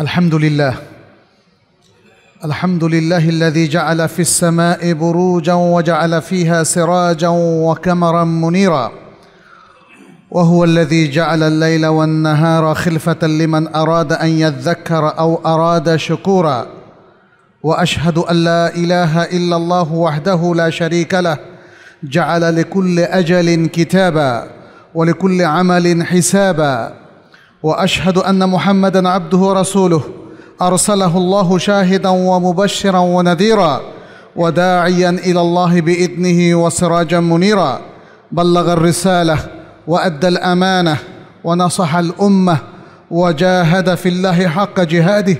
الحمد لله الحمد لله الذي جعل في السماء بروجا وجعل فيها سراجا وكمرا منيرا وهو الذي جعل الليل والنهار خلفة لمن أراد أن يذكر أو أراد شكورا وأشهد أن لا إله إلا الله وحده لا شريك له جعل لكل أجل كتابا ولكل عمل حسابا واشهد ان محمدا عبده ورسوله ارسله الله شاهدا ومبشرا ونذيرا وداعيا الى الله باذنه وسراجا منيرا بلغ الرساله وادى الامانه ونصح الامه وجاهد في الله حق جهاده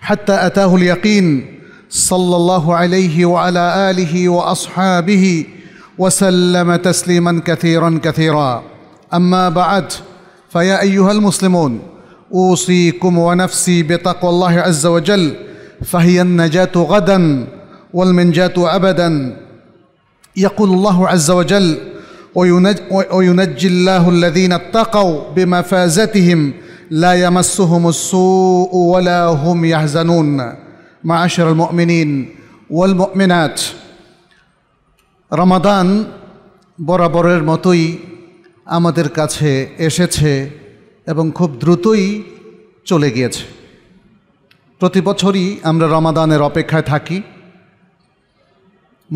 حتى اتاه اليقين صلى الله عليه وعلى اله واصحابه وسلم تسليما كثيرا كثيرا اما بعد فيا أيها المسلمون أوصيكم ونفسي بتقوى الله عز وجل فهي النجاة غدا والمنجاة أبدا يقول الله عز وجل وينجي الله الذين اتقوا بمفازتهم لا يمسهم السوء ولا هم يحزنون معاشر المؤمنين والمؤمنات رمضان বরাবরের মতোই আমাদের কাছে এসেছে এবং খুব দ্রুতই চলে গিয়েছে প্রতি বছরই আমরা রমাদানের অপেক্ষায় থাকি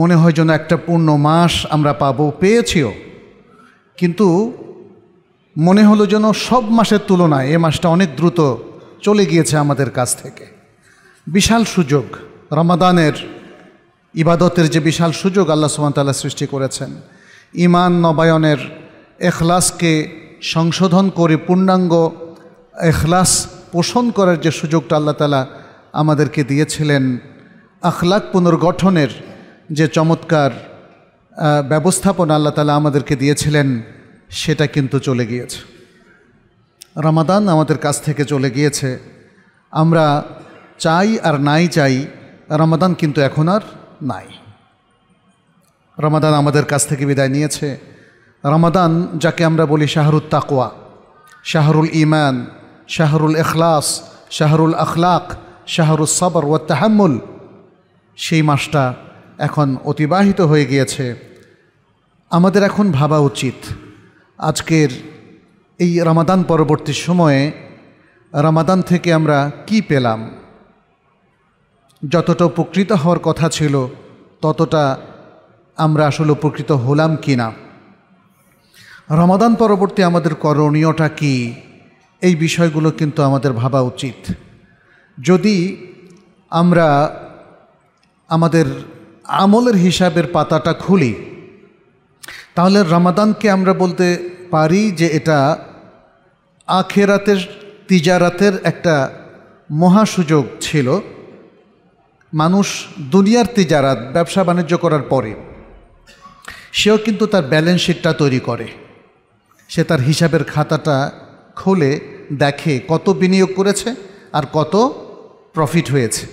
মনে হয় যেন একটা পূর্ণ মাস আমরা পাবো পেয়েছিও কিন্তু মনে হলো যেন সব মাসের তুলনায় এ মাসটা অনেক দ্রুত চলে গিয়েছে আমাদের কাছ থেকে বিশাল সুযোগ রমাদানের ইবাদতের যে বিশাল সুযোগ আল্লাহ তাল্লাহ সৃষ্টি করেছেন ইমান নবায়নের এখলাসকে সংশোধন করে পূর্ণাঙ্গ এখলাস পোষণ করার যে সুযোগটা আল্লাহ তালা আমাদেরকে দিয়েছিলেন আখলাক পুনর্গঠনের যে চমৎকার ব্যবস্থাপনা আল্লাহ তালা আমাদেরকে দিয়েছিলেন সেটা কিন্তু চলে গিয়েছে রমাদান আমাদের কাছ থেকে চলে গিয়েছে আমরা চাই আর নাই চাই রমাদান কিন্তু এখন আর নাই রমাদান আমাদের কাছ থেকে বিদায় নিয়েছে রমাদান যাকে আমরা বলি শাহরুল তাকোয়া শাহরুল ইমান শাহরুল এখলাস শাহরুল আখলাক শাহরুল সবর ও তাহাম্মুল সেই মাসটা এখন অতিবাহিত হয়ে গিয়েছে আমাদের এখন ভাবা উচিত আজকের এই রমাদান পরবর্তী সময়ে রামাদান থেকে আমরা কি পেলাম যতটা উপকৃত হওয়ার কথা ছিল ততটা আমরা আসলে উপকৃত হলাম কি না রমাদান পরবর্তী আমাদের করণীয়টা কি এই বিষয়গুলো কিন্তু আমাদের ভাবা উচিত যদি আমরা আমাদের আমলের হিসাবের পাতাটা খুলি তাহলে রমাদানকে আমরা বলতে পারি যে এটা আখেরাতের তিজারাতের একটা মহাসুযোগ ছিল মানুষ দুনিয়ার তিজারাত ব্যবসা বাণিজ্য করার পরে সেও কিন্তু তার ব্যালেন্স শিটটা তৈরি করে সে তার হিসাবের খাতাটা খুলে দেখে কত বিনিয়োগ করেছে আর কত প্রফিট হয়েছে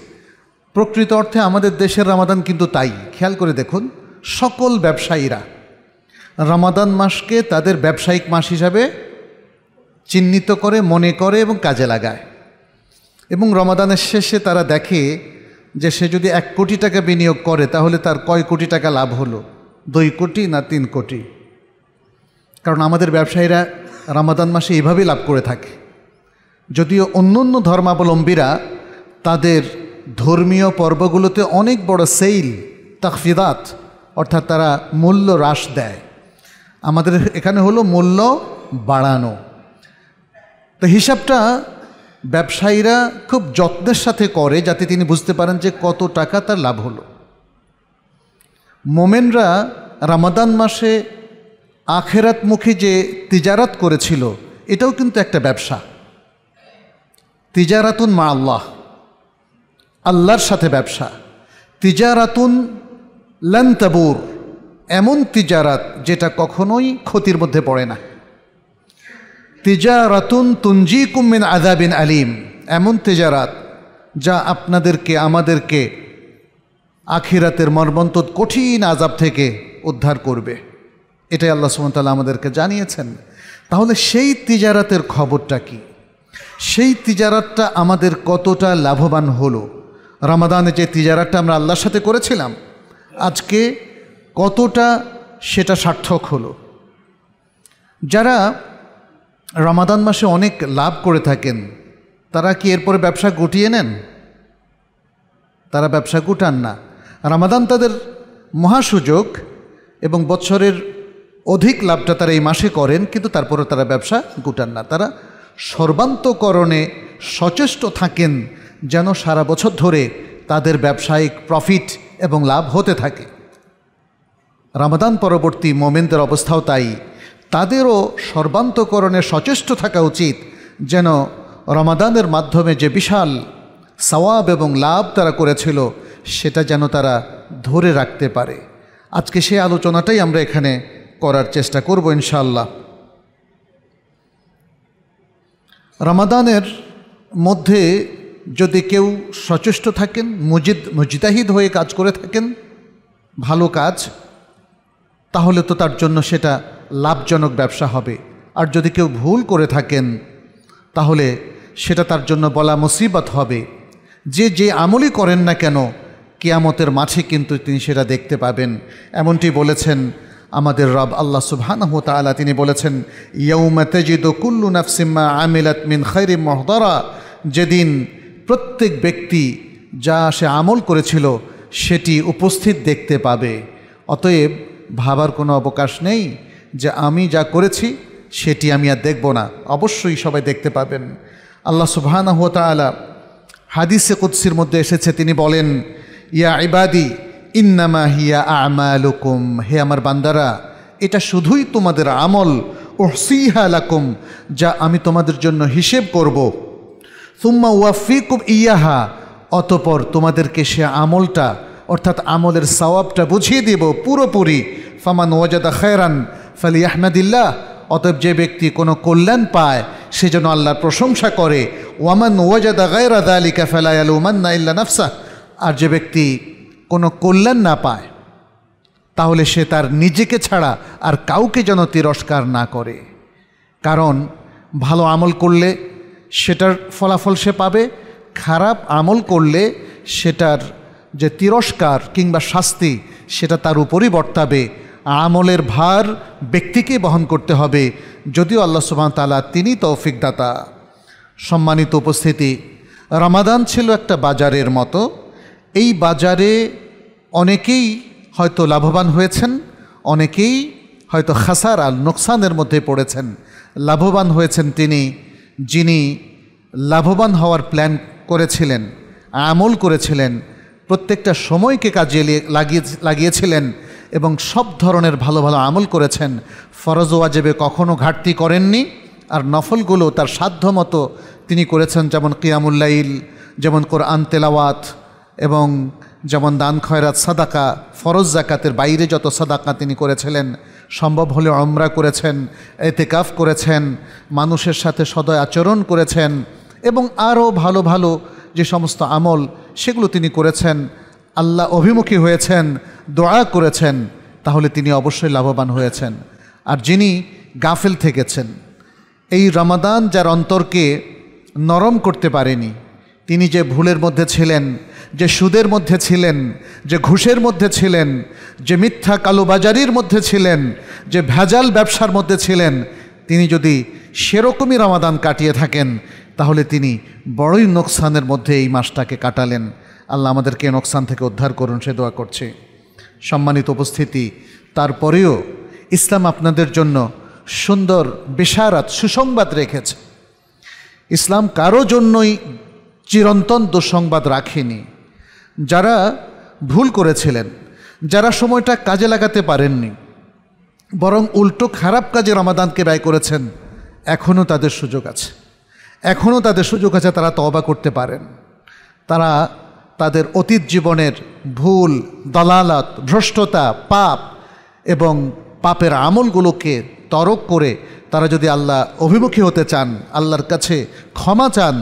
প্রকৃত অর্থে আমাদের দেশের রামাদান কিন্তু তাই খেয়াল করে দেখুন সকল ব্যবসায়ীরা রামাদান মাসকে তাদের ব্যবসায়িক মাস হিসাবে চিহ্নিত করে মনে করে এবং কাজে লাগায় এবং রমাদানের শেষে তারা দেখে যে সে যদি এক কোটি টাকা বিনিয়োগ করে তাহলে তার কয় কোটি টাকা লাভ হলো দুই কোটি না তিন কোটি কারণ আমাদের ব্যবসায়ীরা রামাদান মাসে এভাবেই লাভ করে থাকে যদিও অন্য অন্য ধর্মাবলম্বীরা তাদের ধর্মীয় পর্বগুলোতে অনেক বড় সেল তাকফিদাত অর্থাৎ তারা মূল্য হ্রাস দেয় আমাদের এখানে হলো মূল্য বাড়ানো তো হিসাবটা ব্যবসায়ীরা খুব যত্নের সাথে করে যাতে তিনি বুঝতে পারেন যে কত টাকা তার লাভ হলো মোমেনরা রামাদান মাসে আখেরাতমুখী যে তিজারাত করেছিল এটাও কিন্তু একটা ব্যবসা তিজারাতুন মা আল্লাহ আল্লাহর সাথে ব্যবসা তিজারাতুন লান্তাবুর এমন তিজারাত যেটা কখনোই ক্ষতির মধ্যে পড়ে না তিজারাতুন তুঞ্জি কুমিন আদাবিন আলিম এমন তিজারাত যা আপনাদেরকে আমাদেরকে আখিরাতের মর্মন্তত কঠিন আজাব থেকে উদ্ধার করবে এটাই আল্লাহ সুমতাল্লাহ আমাদেরকে জানিয়েছেন তাহলে সেই তিজারাতের খবরটা কি সেই তিজারাতটা আমাদের কতটা লাভবান হলো রামাদানে যে তিজারাতটা আমরা আল্লাহর সাথে করেছিলাম আজকে কতটা সেটা সার্থক হলো যারা রামাদান মাসে অনেক লাভ করে থাকেন তারা কি এরপরে ব্যবসা গুটিয়ে নেন তারা ব্যবসা গুটান না রামাদান তাদের মহাসুযোগ এবং বৎসরের অধিক লাভটা তারা এই মাসে করেন কিন্তু তারপরে তারা ব্যবসা গুটান না তারা সর্বান্তকরণে সচেষ্ট থাকেন যেন সারা বছর ধরে তাদের ব্যবসায়িক প্রফিট এবং লাভ হতে থাকে রামাদান পরবর্তী মোমেনদের অবস্থাও তাই তাদেরও সর্বান্তকরণে সচেষ্ট থাকা উচিত যেন রমাদানের মাধ্যমে যে বিশাল সওয়াব এবং লাভ তারা করেছিল সেটা যেন তারা ধরে রাখতে পারে আজকে সেই আলোচনাটাই আমরা এখানে করার চেষ্টা করব ইনশাল্লাহ রমাদানের মধ্যে যদি কেউ সচেষ্ট থাকেন মজিদ মজিদাহিদ হয়ে কাজ করে থাকেন ভালো কাজ তাহলে তো তার জন্য সেটা লাভজনক ব্যবসা হবে আর যদি কেউ ভুল করে থাকেন তাহলে সেটা তার জন্য বলা মুসিবত হবে যে যে আমলই করেন না কেন কিয়ামতের মাঠে কিন্তু তিনি সেটা দেখতে পাবেন এমনটি বলেছেন আমাদের রব আল্লাহ সুবহানাহ তালা তিনি বলেছেন ইয়ৌমা তেজিদ কুল্লু নাফসিম্মা আমিলাত মিন খৈরি মহদরা যেদিন প্রত্যেক ব্যক্তি যা সে আমল করেছিল সেটি উপস্থিত দেখতে পাবে অতএব ভাবার কোনো অবকাশ নেই যে আমি যা করেছি সেটি আমি আর দেখব না অবশ্যই সবাই দেখতে পাবেন আল্লাহ সুবহানাহ তালা হাদিসে কুৎসির মধ্যে এসেছে তিনি বলেন ইয়া ইবাদি ইন্নামা হিয়া আমালুকুম হে আমার বান্দারা এটা শুধুই তোমাদের আমল সিহা লাকুম যা আমি তোমাদের জন্য হিসেব করব সুম্মা ওয়াফিকুম ইয়াহা অতপর তোমাদেরকে সে আমলটা অর্থাৎ আমলের সওয়াবটা বুঝিয়ে দেব পুরোপুরি ফামান ওয়াজাদা খায়রান ফালি আহমেদিল্লাহ অতএব যে ব্যক্তি কোনো কল্যাণ পায় সে যেন আল্লাহর প্রশংসা করে ওয়ামান ওয়াজাদা গায়রা আলিকা ফেলায়াল ওমান না ইল্লা নাফসা আর যে ব্যক্তি কোনো কল্যাণ না পায় তাহলে সে তার নিজেকে ছাড়া আর কাউকে যেন তিরস্কার না করে কারণ ভালো আমল করলে সেটার ফলাফল সে পাবে খারাপ আমল করলে সেটার যে তিরস্কার কিংবা শাস্তি সেটা তার উপরই বর্তাবে আমলের ভার ব্যক্তিকে বহন করতে হবে যদিও আল্লাহ সুবাহ তালা তিনি তৌফিকদাতা সম্মানিত উপস্থিতি রমাদান ছিল একটা বাজারের মতো এই বাজারে অনেকেই হয়তো লাভবান হয়েছেন অনেকেই হয়তো খাসার আর নোকসানের মধ্যে পড়েছেন লাভবান হয়েছেন তিনি যিনি লাভবান হওয়ার প্ল্যান করেছিলেন আমল করেছিলেন প্রত্যেকটা সময়কে কাজে লাগিয়ে লাগিয়েছিলেন এবং সব ধরনের ভালো ভালো আমল করেছেন ফরজ ওয়াজেবে কখনও ঘাটতি করেননি আর নফলগুলো তার সাধ্যমতো তিনি করেছেন যেমন কিয়ামুল্লাইল যেমন কোরআন তেলাওয়াত এবং যেমন দান খয়রাত সাদাকা ফরজ জাকাতের বাইরে যত সাদাকা তিনি করেছিলেন সম্ভব হলে অমরা করেছেন এতেকাফ করেছেন মানুষের সাথে সদয় আচরণ করেছেন এবং আরও ভালো ভালো যে সমস্ত আমল সেগুলো তিনি করেছেন আল্লাহ অভিমুখী হয়েছেন দোয়া করেছেন তাহলে তিনি অবশ্যই লাভবান হয়েছেন আর যিনি গাফেল থেকেছেন এই রমাদান যার অন্তরকে নরম করতে পারেনি তিনি যে ভুলের মধ্যে ছিলেন যে সুদের মধ্যে ছিলেন যে ঘুষের মধ্যে ছিলেন যে মিথ্যা কালোবাজারির মধ্যে ছিলেন যে ভেজাল ব্যবসার মধ্যে ছিলেন তিনি যদি সেরকমই রামাদান কাটিয়ে থাকেন তাহলে তিনি বড়ই নোকসানের মধ্যে এই মাসটাকে কাটালেন আল্লাহ আমাদেরকে নোকসান থেকে উদ্ধার করুন সে দোয়া করছে সম্মানিত উপস্থিতি তারপরেও ইসলাম আপনাদের জন্য সুন্দর বিশারাত সুসংবাদ রেখেছে ইসলাম কারো জন্যই চিরন্তন দুঃসংবাদ রাখেনি যারা ভুল করেছিলেন যারা সময়টা কাজে লাগাতে পারেননি বরং উল্টো খারাপ কাজে রমাদানকে ব্যয় করেছেন এখনও তাদের সুযোগ আছে এখনও তাদের সুযোগ আছে তারা তবা করতে পারেন তারা তাদের অতীত জীবনের ভুল দালালত ভ্রষ্টতা পাপ এবং পাপের আমলগুলোকে তরক করে তারা যদি আল্লাহ অভিমুখী হতে চান আল্লাহর কাছে ক্ষমা চান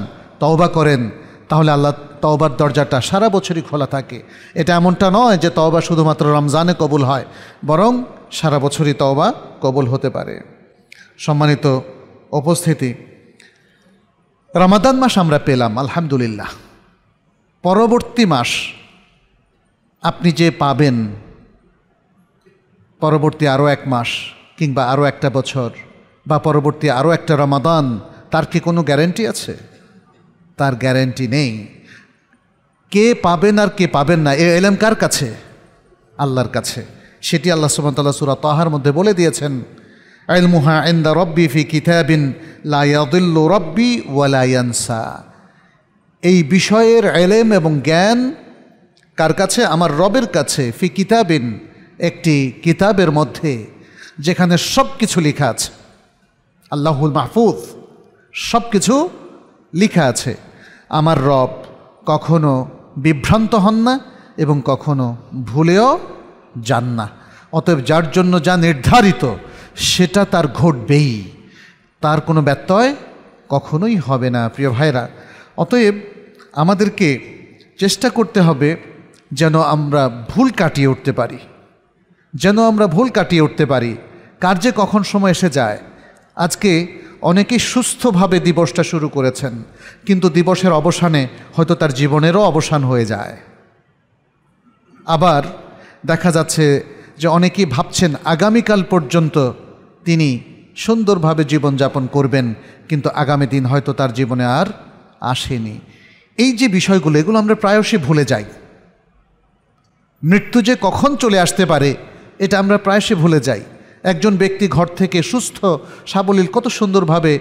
তওবা করেন তাহলে আল্লাহ তওবার দরজাটা সারা বছরই খোলা থাকে এটা এমনটা নয় যে তওবা শুধুমাত্র রমজানে কবুল হয় বরং সারা বছরই তওবা কবুল হতে পারে সম্মানিত উপস্থিতি রমাদান মাস আমরা পেলাম আলহামদুলিল্লাহ পরবর্তী মাস আপনি যে পাবেন পরবর্তী আরও এক মাস কিংবা আরও একটা বছর বা পরবর্তী আরও একটা রমাদান তার কি কোনো গ্যারেন্টি আছে তার গ্যারেন্টি নেই কে পাবেন আর কে পাবেন না এ এলেম কার কাছে আল্লাহর কাছে সেটি আল্লাহ সুমতাল্লাহ সুরা তাহার মধ্যে বলে দিয়েছেন আলমুহা ইন্দা রব্বি ফি কিতাবিন লায়াদুল্লু রব্বি ওয়ালায়ানসা এই বিষয়ের এলেম এবং জ্ঞান কার কাছে আমার রবের কাছে ফি কিতাবিন একটি কিতাবের মধ্যে যেখানে সব কিছু লেখা আছে আল্লাহুল মাহফুজ সব কিছু লিখা আছে আমার রব কখনো বিভ্রান্ত হন না এবং কখনো ভুলেও যান না অতএব যার জন্য যা নির্ধারিত সেটা তার ঘটবেই তার কোনো ব্যত্যয় কখনোই হবে না প্রিয় ভাইরা অতএব আমাদেরকে চেষ্টা করতে হবে যেন আমরা ভুল কাটিয়ে উঠতে পারি যেন আমরা ভুল কাটিয়ে উঠতে পারি কার্যে কখন সময় এসে যায় আজকে অনেকেই সুস্থভাবে দিবসটা শুরু করেছেন কিন্তু দিবসের অবসানে হয়তো তার জীবনেরও অবসান হয়ে যায় আবার দেখা যাচ্ছে যে অনেকেই ভাবছেন আগামীকাল পর্যন্ত তিনি সুন্দরভাবে জীবনযাপন করবেন কিন্তু আগামী দিন হয়তো তার জীবনে আর আসেনি এই যে বিষয়গুলো এগুলো আমরা প্রায়শই ভুলে যাই মৃত্যু যে কখন চলে আসতে পারে এটা আমরা প্রায়শই ভুলে যাই একজন ব্যক্তি ঘর থেকে সুস্থ সাবলীল কত সুন্দরভাবে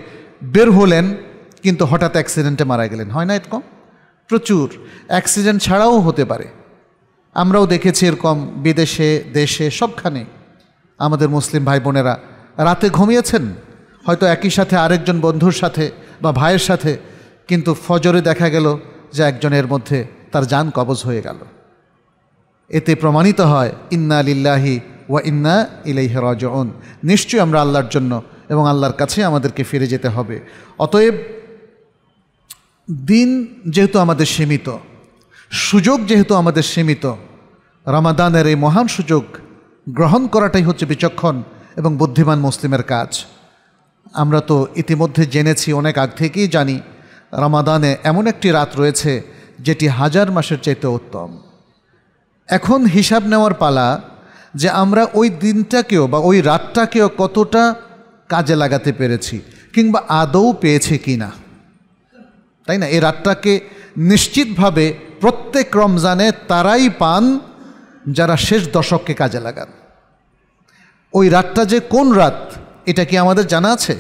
বের হলেন কিন্তু হঠাৎ অ্যাক্সিডেন্টে মারা গেলেন হয় না এরকম প্রচুর অ্যাক্সিডেন্ট ছাড়াও হতে পারে আমরাও দেখেছি এরকম বিদেশে দেশে সবখানে আমাদের মুসলিম ভাই বোনেরা রাতে ঘুমিয়েছেন হয়তো একই সাথে আরেকজন বন্ধুর সাথে বা ভাইয়ের সাথে কিন্তু ফজরে দেখা গেল যে একজনের মধ্যে তার যান কবজ হয়ে গেল এতে প্রমাণিত হয় ইন্না আলিল্লাহি ওয়া ইন্না ইলাইহি রাজউন নিশ্চয়ই আমরা আল্লাহর জন্য এবং আল্লাহর কাছে আমাদেরকে ফিরে যেতে হবে অতএব দিন যেহেতু আমাদের সীমিত সুযোগ যেহেতু আমাদের সীমিত রামাদানের এই মহান সুযোগ গ্রহণ করাটাই হচ্ছে বিচক্ষণ এবং বুদ্ধিমান মুসলিমের কাজ আমরা তো ইতিমধ্যে জেনেছি অনেক আগ থেকেই জানি রামাদানে এমন একটি রাত রয়েছে যেটি হাজার মাসের চাইতে উত্তম এখন হিসাব নেওয়ার পালা যে আমরা ওই দিনটাকেও বা ওই রাতটাকেও কতটা কাজে লাগাতে পেরেছি কিংবা আদৌ পেয়েছে কি না তাই না এই রাতটাকে নিশ্চিতভাবে প্রত্যেক রমজানে তারাই পান যারা শেষ দশককে কাজে লাগান ওই রাতটা যে কোন রাত এটা কি আমাদের জানা আছে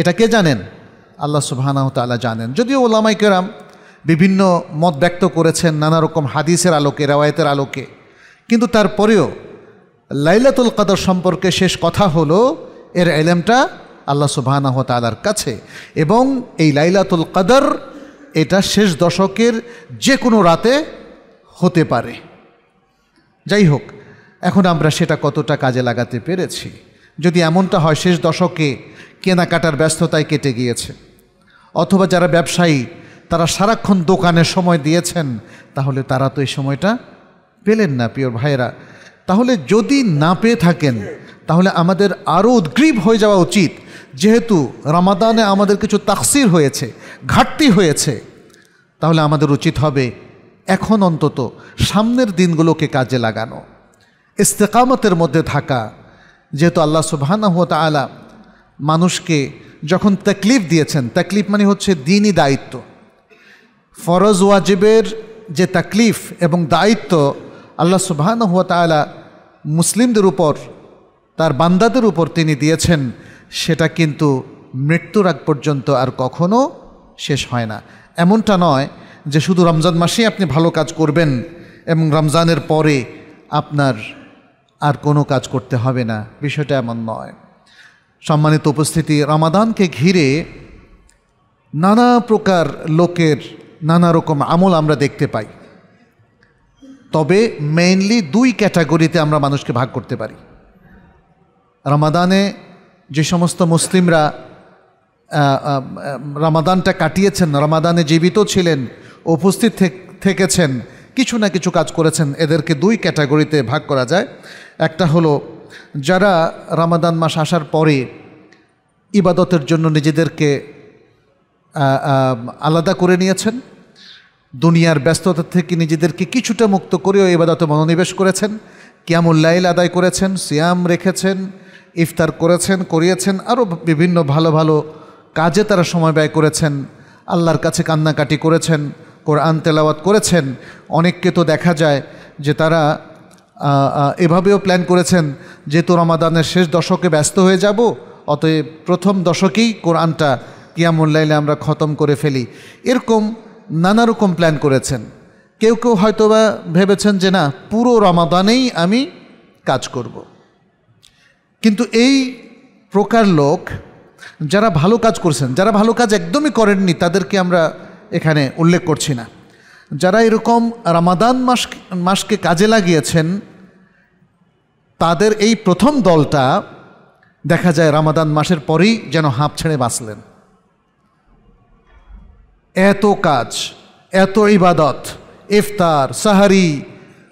এটা কে জানেন আল্লাহ সুবাহানাহ তালা জানেন যদিও ওলামাই কেরাম বিভিন্ন মত ব্যক্ত করেছেন নানা রকম হাদিসের আলোকে রেওয়ায়তের আলোকে কিন্তু তারপরেও লাইলাতুল কাদর সম্পর্কে শেষ কথা হল এর এলেমটা আল্লাহ সুবাহানাহ তালার কাছে এবং এই লাইলাতুল কাদর এটা শেষ দশকের যে কোনো রাতে হতে পারে যাই হোক এখন আমরা সেটা কতটা কাজে লাগাতে পেরেছি যদি এমনটা হয় শেষ দশকে কেনাকাটার ব্যস্ততায় কেটে গিয়েছে অথবা যারা ব্যবসায়ী তারা সারাক্ষণ দোকানে সময় দিয়েছেন তাহলে তারা তো এই সময়টা পেলেন না প্রিয় ভাইয়েরা তাহলে যদি না পেয়ে থাকেন তাহলে আমাদের আরও উদ্গ্রীব হয়ে যাওয়া উচিত যেহেতু রামাদানে আমাদের কিছু তাকসির হয়েছে ঘাটতি হয়েছে তাহলে আমাদের উচিত হবে এখন অন্তত সামনের দিনগুলোকে কাজে লাগানো ইস্তেকামতের মধ্যে থাকা যেহেতু আল্লাহ সুবাহানাহত আলা মানুষকে যখন তাকলিফ দিয়েছেন তাকলিফ মানে হচ্ছে দিনই দায়িত্ব ফরজ ওয়াজিবের যে তাকলিফ এবং দায়িত্ব আল্লাহ সুবাহানহুয়া আলা মুসলিমদের উপর তার বান্দাদের উপর তিনি দিয়েছেন সেটা কিন্তু মৃত্যুর আগ পর্যন্ত আর কখনও শেষ হয় না এমনটা নয় যে শুধু রমজান মাসেই আপনি ভালো কাজ করবেন এবং রমজানের পরে আপনার আর কোনো কাজ করতে হবে না বিষয়টা এমন নয় সম্মানিত উপস্থিতি রমাদানকে ঘিরে নানা প্রকার লোকের নানা রকম আমল আমরা দেখতে পাই তবে মেইনলি দুই ক্যাটাগরিতে আমরা মানুষকে ভাগ করতে পারি রামাদানে যে সমস্ত মুসলিমরা রামাদানটা কাটিয়েছেন রামাদানে জীবিত ছিলেন উপস্থিত থেকেছেন কিছু না কিছু কাজ করেছেন এদেরকে দুই ক্যাটাগরিতে ভাগ করা যায় একটা হলো যারা রামাদান মাস আসার পরে ইবাদতের জন্য নিজেদেরকে আলাদা করে নিয়েছেন দুনিয়ার ব্যস্ততা থেকে নিজেদেরকে কিছুটা মুক্ত করেও এবাদতে মনোনিবেশ করেছেন লাইল আদায় করেছেন সিয়াম রেখেছেন ইফতার করেছেন করিয়েছেন আরও বিভিন্ন ভালো ভালো কাজে তারা সময় ব্যয় করেছেন আল্লাহর কাছে কান্নাকাটি করেছেন কোরআন তেলাওয়াত করেছেন অনেককে তো দেখা যায় যে তারা এভাবেও প্ল্যান করেছেন যে তো রমাদানের শেষ দশকে ব্যস্ত হয়ে যাব অতএব প্রথম দশকেই কোরআনটা কিয়ামুল্লাইলে আমরা খতম করে ফেলি এরকম নানা রকম প্ল্যান করেছেন কেউ কেউ হয়তোবা ভেবেছেন যে না পুরো রমাদানেই আমি কাজ করব। কিন্তু এই প্রকার লোক যারা ভালো কাজ করছেন যারা ভালো কাজ একদমই করেননি তাদেরকে আমরা এখানে উল্লেখ করছি না যারা এরকম রামাদান মাস মাসকে কাজে লাগিয়েছেন তাদের এই প্রথম দলটা দেখা যায় রামাদান মাসের পরেই যেন হাঁপ ছেড়ে বাঁচলেন এত কাজ এত ইবাদত ইফতার সাহারি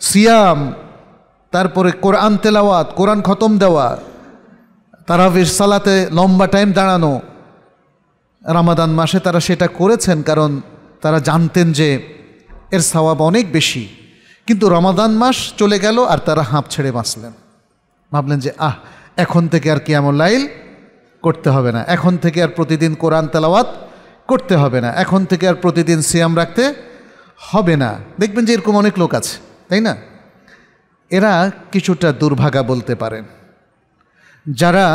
সিয়াম তারপরে কোরআন তেলাওয়াত কোরআন খতম দেওয়া তারা সালাতে লম্বা টাইম দাঁড়ানো রামাদান মাসে তারা সেটা করেছেন কারণ তারা জানতেন যে এর সওয়াব অনেক বেশি কিন্তু রমাদান মাস চলে গেল আর তারা হাঁপ ছেড়ে বাঁচলেন ভাবলেন যে আহ এখন থেকে আর কি এমন লাইল করতে হবে না এখন থেকে আর প্রতিদিন কোরআন তেলাওয়াত করতে হবে না এখন থেকে আর প্রতিদিন সিয়াম রাখতে হবে না দেখবেন যে এরকম অনেক লোক আছে তাই না এরা কিছুটা দুর্ভাগা বলতে পারেন যারা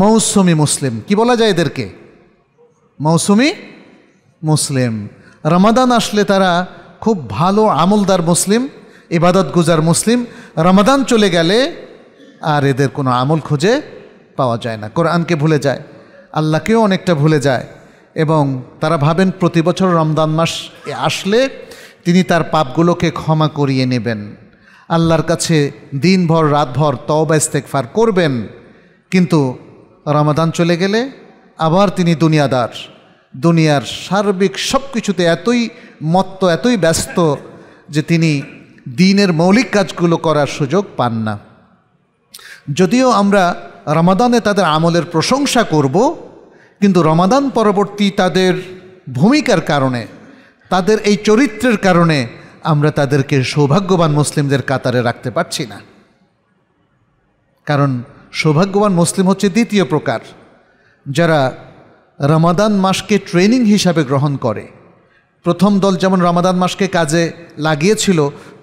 মৌসুমি মুসলিম কি বলা যায় এদেরকে মৌসুমি মুসলিম রমাদান আসলে তারা খুব ভালো আমলদার মুসলিম ইবাদত গুজার মুসলিম রমাদান চলে গেলে আর এদের কোনো আমল খুঁজে পাওয়া যায় না কোরআনকে ভুলে যায় আল্লাহকেও অনেকটা ভুলে যায় এবং তারা ভাবেন প্রতি বছর রমদান মাস আসলে তিনি তার পাপগুলোকে ক্ষমা করিয়ে নেবেন আল্লাহর কাছে দিনভর রাতভর তওবা ইস্তেকফার করবেন কিন্তু রমাদান চলে গেলে আবার তিনি দুনিয়াদার দুনিয়ার সার্বিক সব কিছুতে এতই মত্ত এতই ব্যস্ত যে তিনি দিনের মৌলিক কাজগুলো করার সুযোগ পান না যদিও আমরা রমাদানে তাদের আমলের প্রশংসা করব কিন্তু রমাদান পরবর্তী তাদের ভূমিকার কারণে তাদের এই চরিত্রের কারণে আমরা তাদেরকে সৌভাগ্যবান মুসলিমদের কাতারে রাখতে পারছি না কারণ সৌভাগ্যবান মুসলিম হচ্ছে দ্বিতীয় প্রকার যারা রমাদান মাসকে ট্রেনিং হিসাবে গ্রহণ করে প্রথম দল যেমন রমাদান মাসকে কাজে লাগিয়েছিল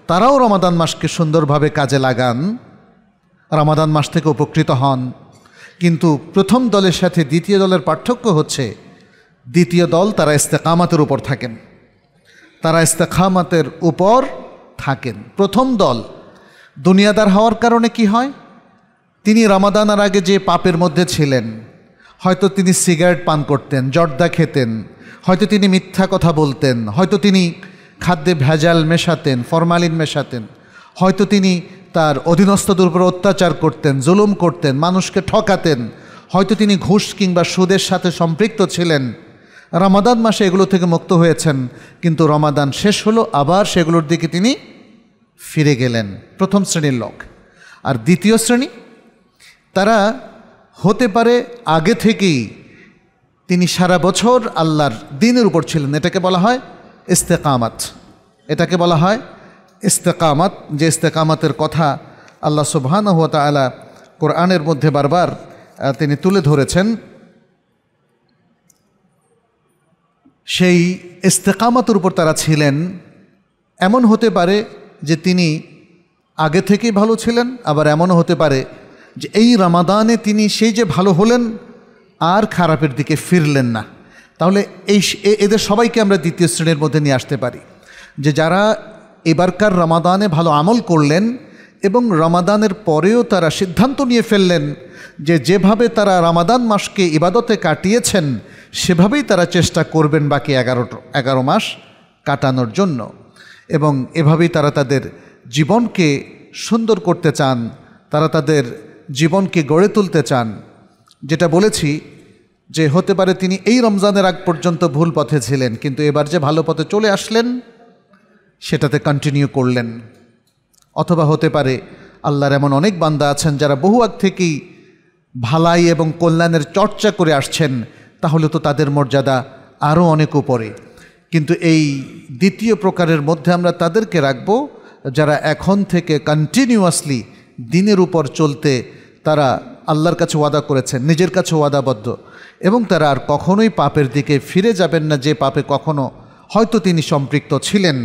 তারাও রমাদান মাসকে সুন্দরভাবে কাজে লাগান রমাদান মাস থেকে উপকৃত হন কিন্তু প্রথম দলের সাথে দ্বিতীয় দলের পার্থক্য হচ্ছে দ্বিতীয় দল তারা ইস্তেকামাতের উপর থাকেন তারা ইস্তেকামাতের উপর থাকেন প্রথম দল দুনিয়াদার হওয়ার কারণে কি হয় তিনি রামাদানার আগে যে পাপের মধ্যে ছিলেন হয়তো তিনি সিগারেট পান করতেন জর্দা খেতেন হয়তো তিনি মিথ্যা কথা বলতেন হয়তো তিনি খাদ্যে ভেজাল মেশাতেন ফরমালিন মেশাতেন হয়তো তিনি তার অধীনস্থদের উপর অত্যাচার করতেন জুলুম করতেন মানুষকে ঠকাতেন হয়তো তিনি ঘুষ কিংবা সুদের সাথে সম্পৃক্ত ছিলেন রমাদান মাসে এগুলো থেকে মুক্ত হয়েছেন কিন্তু রমাদান শেষ হলো আবার সেগুলোর দিকে তিনি ফিরে গেলেন প্রথম শ্রেণীর লোক আর দ্বিতীয় শ্রেণী তারা হতে পারে আগে থেকেই তিনি সারা বছর আল্লাহর দিনের উপর ছিলেন এটাকে বলা হয় ইস্তেকামাত এটাকে বলা হয় ইস্তেকামাত যে ইস্তেকামাতের কথা আল্লাহ সুবহান হুয়া তালা কোরআনের মধ্যে বারবার তিনি তুলে ধরেছেন সেই ইস্তেকামাতের উপর তারা ছিলেন এমন হতে পারে যে তিনি আগে থেকেই ভালো ছিলেন আবার এমনও হতে পারে যে এই রামাদানে তিনি সেই যে ভালো হলেন আর খারাপের দিকে ফিরলেন না তাহলে এই এদের সবাইকে আমরা দ্বিতীয় শ্রেণীর মধ্যে নিয়ে আসতে পারি যে যারা এবারকার রমাদানে ভালো আমল করলেন এবং রমাদানের পরেও তারা সিদ্ধান্ত নিয়ে ফেললেন যে যেভাবে তারা রামাদান মাসকে ইবাদতে কাটিয়েছেন সেভাবেই তারা চেষ্টা করবেন বাকি এগারো এগারো মাস কাটানোর জন্য এবং এভাবেই তারা তাদের জীবনকে সুন্দর করতে চান তারা তাদের জীবনকে গড়ে তুলতে চান যেটা বলেছি যে হতে পারে তিনি এই রমজানের আগ পর্যন্ত ভুল পথে ছিলেন কিন্তু এবার যে ভালো পথে চলে আসলেন সেটাতে কন্টিনিউ করলেন অথবা হতে পারে আল্লাহর এমন অনেক বান্দা আছেন যারা বহু আগ থেকেই ভালাই এবং কল্যাণের চর্চা করে আসছেন তাহলে তো তাদের মর্যাদা আরও অনেক উপরে কিন্তু এই দ্বিতীয় প্রকারের মধ্যে আমরা তাদেরকে রাখব যারা এখন থেকে কন্টিনিউয়াসলি দিনের উপর চলতে তারা আল্লাহর কাছে ওয়াদা করেছেন নিজের কাছে ওয়াদাবদ্ধ এবং তারা আর কখনোই পাপের দিকে ফিরে যাবেন না যে পাপে কখনো হয়তো তিনি সম্পৃক্ত ছিলেন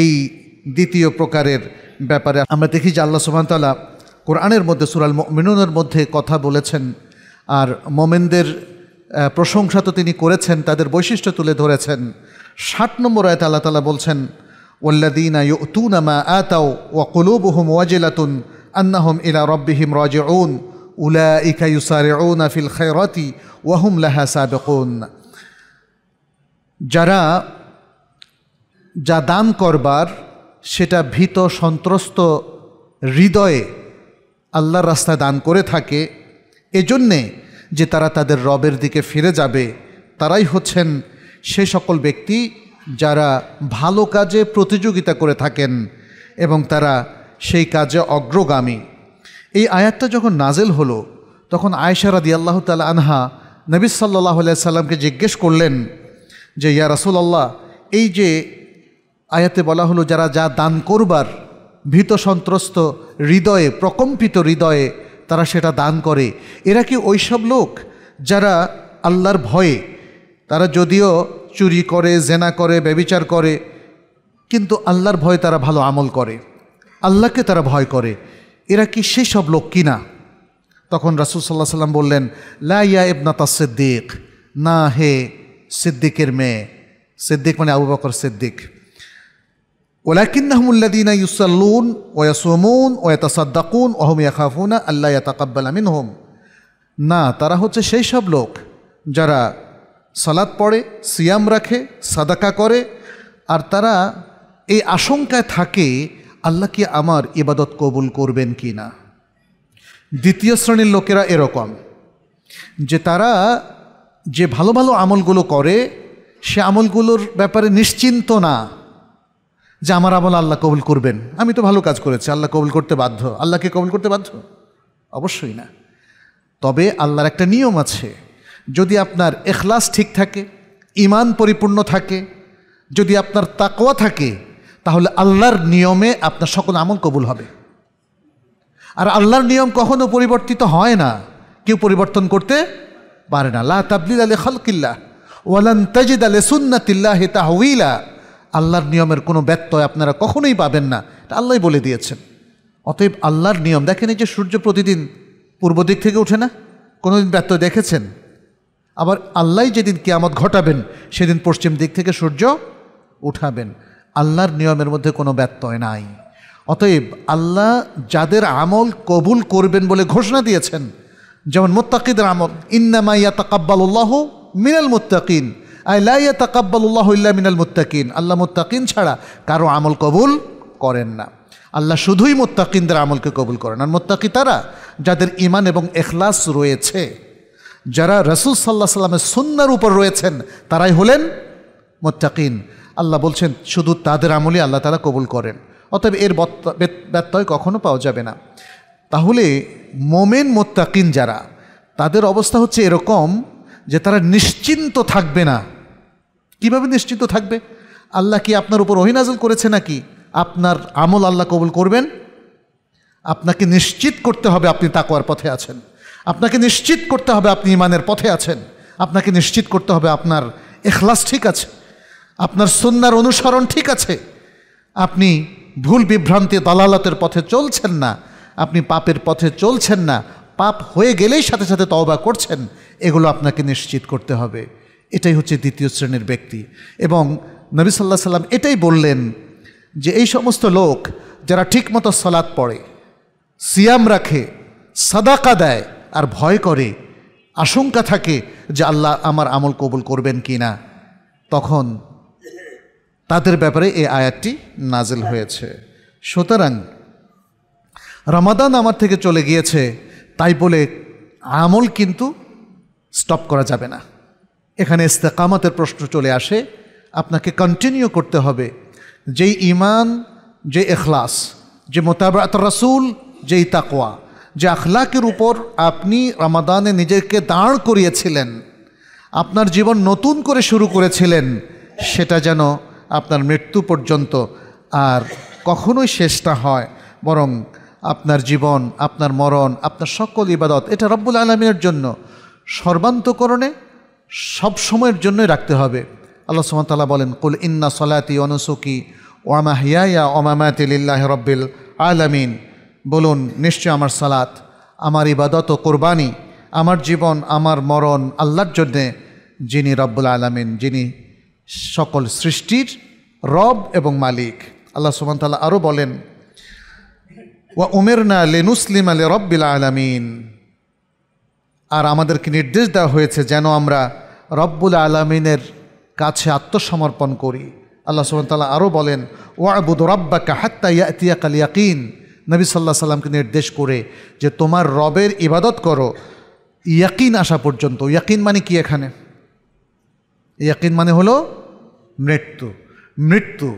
এই দ্বিতীয় প্রকারের ব্যাপারে আমরা দেখি যে আল্লাহ সুবাহতাল্লাহ কোরআনের মধ্যে সুরাল মিনুনের মধ্যে কথা বলেছেন আর মোমেনদের প্রশংসা তো তিনি করেছেন তাদের বৈশিষ্ট্য তুলে ধরেছেন ষাট নম্বর আয়ত আল্লাহ তালা বলছেন ওল্লাদিনা ইউতুনামা আতাও ও ওয়াজেলাতুন ওয়াজিলাতুন আন্নাহম ইলা রব্বিহিম রাজ ঔন উলা ইকা ইউসারে নাফিল আফিল রতি ওয়াহুম লাহা সাবেকুন যারা যা দান করবার সেটা ভীত সন্ত্রস্ত হৃদয়ে আল্লাহর রাস্তায় দান করে থাকে এজন্যে যে তারা তাদের রবের দিকে ফিরে যাবে তারাই হচ্ছেন সে সকল ব্যক্তি যারা ভালো কাজে প্রতিযোগিতা করে থাকেন এবং তারা সেই কাজে অগ্রগামী এই আয়াতটা যখন নাজেল হলো তখন আয়সা রাদি আল্লাহ তাল আনহা নবী সাল্লাহ সাল্লামকে জিজ্ঞেস করলেন যে ইয়া রাসুল আল্লাহ এই যে আয়াতে বলা হলো যারা যা দান করবার ভীত সন্ত্রস্ত হৃদয়ে প্রকম্পিত হৃদয়ে তারা সেটা দান করে এরা কি ওইসব লোক যারা আল্লাহর ভয়ে তারা যদিও চুরি করে জেনা করে ব্যবিচার করে কিন্তু আল্লাহর ভয়ে তারা ভালো আমল করে আল্লাহকে তারা ভয় করে এরা কি সেসব লোক কিনা তখন রাসুল সাল্লাহ সাল্লাম বললেন লাইয়া এবনাতা সিদ্দিক না হে সিদ্দিকের মেয়ে সিদ্দিক মানে আবু বকর সিদ্দিক ওলাকিন্নাহমুল লাদিনা ইউসাল্লুন ওয়াসুমুন ওয়াতাসাদ্দাকুন ওহম ইয়াখাফুনা আল্লাহ ইয়াতাকাব্বাল আমিন হোম না তারা হচ্ছে সেই সব লোক যারা সালাদ পড়ে সিয়াম রাখে সাদাকা করে আর তারা এই আশঙ্কায় থাকে আল্লাহ কি আমার ইবাদত কবুল করবেন কি না দ্বিতীয় শ্রেণীর লোকেরা এরকম যে তারা যে ভালো ভালো আমলগুলো করে সে আমলগুলোর ব্যাপারে নিশ্চিন্ত না যে আমার আমল আল্লাহ কবুল করবেন আমি তো ভালো কাজ করেছি আল্লাহ কবুল করতে বাধ্য আল্লাহকে কবুল করতে বাধ্য অবশ্যই না তবে আল্লাহর একটা নিয়ম আছে যদি আপনার এখলাস ঠিক থাকে ইমান পরিপূর্ণ থাকে যদি আপনার তাকোয়া থাকে তাহলে আল্লাহর নিয়মে আপনার সকল আমল কবুল হবে আর আল্লাহর নিয়ম কখনো পরিবর্তিত হয় না কেউ পরিবর্তন করতে পারে না লা তাবলিল আলে খালকিল্লা ওয়ালান তাজিদ আলে সুন্নাতিল্লাহ তাহউইলা আল্লাহর নিয়মের কোনো ব্যত্যয় আপনারা কখনোই পাবেন না এটা আল্লাহ বলে দিয়েছেন অতএব আল্লাহর নিয়ম দেখেন এই যে সূর্য প্রতিদিন পূর্ব দিক থেকে ওঠে না কোনোদিন ব্যত্যয় দেখেছেন আবার আল্লাহ যেদিন কেয়ামত ঘটাবেন সেদিন পশ্চিম দিক থেকে সূর্য উঠাবেন আল্লাহর নিয়মের মধ্যে কোনো ব্যত্যয় নাই অতএব আল্লাহ যাদের আমল কবুল করবেন বলে ঘোষণা দিয়েছেন যেমন মোত্তাকিদের আমল ইন্নামাইয়া তাকাব্বাল মিনাল মোত্তাকিন আল্লাহ তাকাব্বাল্লাহ মিনাল মুত্তাকিন আল্লাহ মুত্তাকিন ছাড়া কারো আমল কবুল করেন না আল্লাহ শুধুই মোত্তাকিনদের আমলকে কবুল করেন আর মোত্তাকি তারা যাদের ইমান এবং এখলাস রয়েছে যারা রসুল সাল্লাহ সাল্লামের সুন্নার উপর রয়েছেন তারাই হলেন মোত্তাকিন আল্লাহ বলছেন শুধু তাদের আমলই আল্লাহ তারা কবুল করেন অতএব এর ব্যত্যয় কখনো পাওয়া যাবে না তাহলে মোমেন মোত্তাকিন যারা তাদের অবস্থা হচ্ছে এরকম যে তারা নিশ্চিন্ত থাকবে না কিভাবে নিশ্চিত থাকবে আল্লাহ কি আপনার উপর অহিনাজল করেছে নাকি আপনার আমল আল্লাহ কবুল করবেন আপনাকে নিশ্চিত করতে হবে আপনি তাকোয়ার পথে আছেন আপনাকে নিশ্চিত করতে হবে আপনি ইমানের পথে আছেন আপনাকে নিশ্চিত করতে হবে আপনার এখলাস ঠিক আছে আপনার সন্ন্যার অনুসরণ ঠিক আছে আপনি ভুল বিভ্রান্তি দালালতের পথে চলছেন না আপনি পাপের পথে চলছেন না পাপ হয়ে গেলেই সাথে সাথে তওবা করছেন এগুলো আপনাকে নিশ্চিত করতে হবে এটাই হচ্ছে দ্বিতীয় শ্রেণীর ব্যক্তি এবং নবী সাল্লাহ সাল্লাম এটাই বললেন যে এই সমস্ত লোক যারা ঠিকমতো সলাদ পড়ে সিয়াম রাখে সাদাকা দেয় আর ভয় করে আশঙ্কা থাকে যে আল্লাহ আমার আমল কবুল করবেন কি না তখন তাদের ব্যাপারে এই আয়াতটি নাজেল হয়েছে সুতরাং রমাদান আমার থেকে চলে গিয়েছে তাই বলে আমল কিন্তু স্টপ করা যাবে না এখানে ইস্তেকামতের প্রশ্ন চলে আসে আপনাকে কন্টিনিউ করতে হবে যেই ইমান যে এখলাস যে মোতাবাত রাসুল যেই তাকোয়া যে আখলাকের উপর আপনি রামাদানে নিজেকে দাঁড় করিয়েছিলেন আপনার জীবন নতুন করে শুরু করেছিলেন সেটা যেন আপনার মৃত্যু পর্যন্ত আর কখনোই শেষ না হয় বরং আপনার জীবন আপনার মরণ আপনার সকল ইবাদত এটা রব্বুল আলমিনের জন্য সর্বান্তকরণে সব সময়ের জন্যই রাখতে হবে আল্লাহ সুমতাল্লাহ বলেন কুল ইন্না সলাতি অনুসুকি ওয়ামা হিয়া ওমামাতি লিল্লাহ রব্বিল আলামিন বলুন নিশ্চয় আমার সালাত আমার ইবাদত ও কোরবানি আমার জীবন আমার মরণ আল্লাহর জন্যে যিনি রব্বুল আলামিন যিনি সকল সৃষ্টির রব এবং মালিক আল্লাহ সুমতাল্লাহ আরও বলেন ওয়া না লেনুসলিম আলে রব্বিল আলামিন আর আমাদেরকে নির্দেশ দেওয়া হয়েছে যেন আমরা রব্বুল আলমিনের কাছে আত্মসমর্পণ করি আল্লাহ সুবাহতাল্লাহ আরও বলেন ওয়াবুদ রব্বাকা হাত্তা ইয়াতিয়া ইয়াকিন নবী সাল্লাহ সাল্লামকে নির্দেশ করে যে তোমার রবের ইবাদত করো ইয়াকিন আসা পর্যন্ত ইয়াকিন মানে কি এখানে ইয়াকিন মানে হলো মৃত্যু মৃত্যু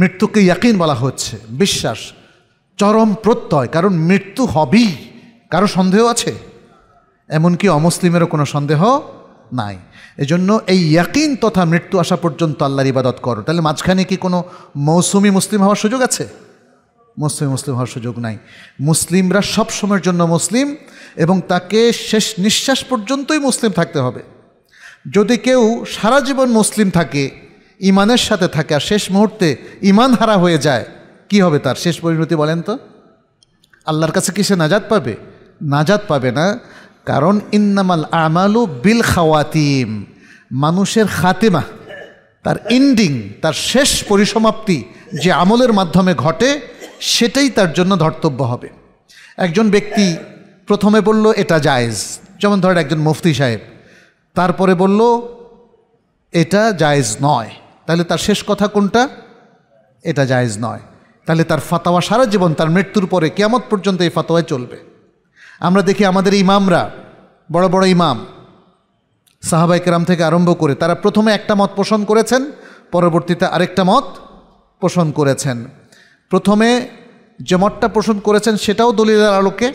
মৃত্যুকে ইয়াকিন বলা হচ্ছে বিশ্বাস চরম প্রত্যয় কারণ মৃত্যু হবেই কারো সন্দেহ আছে এমনকি অমুসলিমেরও কোনো সন্দেহ নাই এজন্য এই ইয়াকিন তথা মৃত্যু আসা পর্যন্ত আল্লাহর ইবাদত করো তাহলে মাঝখানে কি কোনো মৌসুমি মুসলিম হওয়ার সুযোগ আছে মুসলিম মুসলিম হওয়ার সুযোগ নাই মুসলিমরা সব সময়ের জন্য মুসলিম এবং তাকে শেষ নিঃশ্বাস পর্যন্তই মুসলিম থাকতে হবে যদি কেউ সারা জীবন মুসলিম থাকে ইমানের সাথে থাকে আর শেষ মুহূর্তে ইমান হারা হয়ে যায় কি হবে তার শেষ পরিণতি বলেন তো আল্লাহর কাছে কি সে নাজাত পাবে নাজাত পাবে না কারণ ইন্নামাল আমালু বিল খাওয়াতিম মানুষের খাতেমা তার এন্ডিং তার শেষ পরিসমাপ্তি যে আমলের মাধ্যমে ঘটে সেটাই তার জন্য ধর্তব্য হবে একজন ব্যক্তি প্রথমে বলল এটা জায়েজ যেমন ধরেন একজন মুফতি সাহেব তারপরে বলল এটা জায়েজ নয় তাহলে তার শেষ কথা কোনটা এটা জায়েজ নয় তাহলে তার ফাতাওয়া সারা জীবন তার মৃত্যুর পরে কেমত পর্যন্ত এই ফাতোয়ায় চলবে আমরা দেখি আমাদের ইমামরা বড় বড় ইমাম সাহাবাইকেরাম থেকে আরম্ভ করে তারা প্রথমে একটা মত পোষণ করেছেন পরবর্তীতে আরেকটা মত পোষণ করেছেন প্রথমে যে মতটা পোষণ করেছেন সেটাও দলিলের আলোকে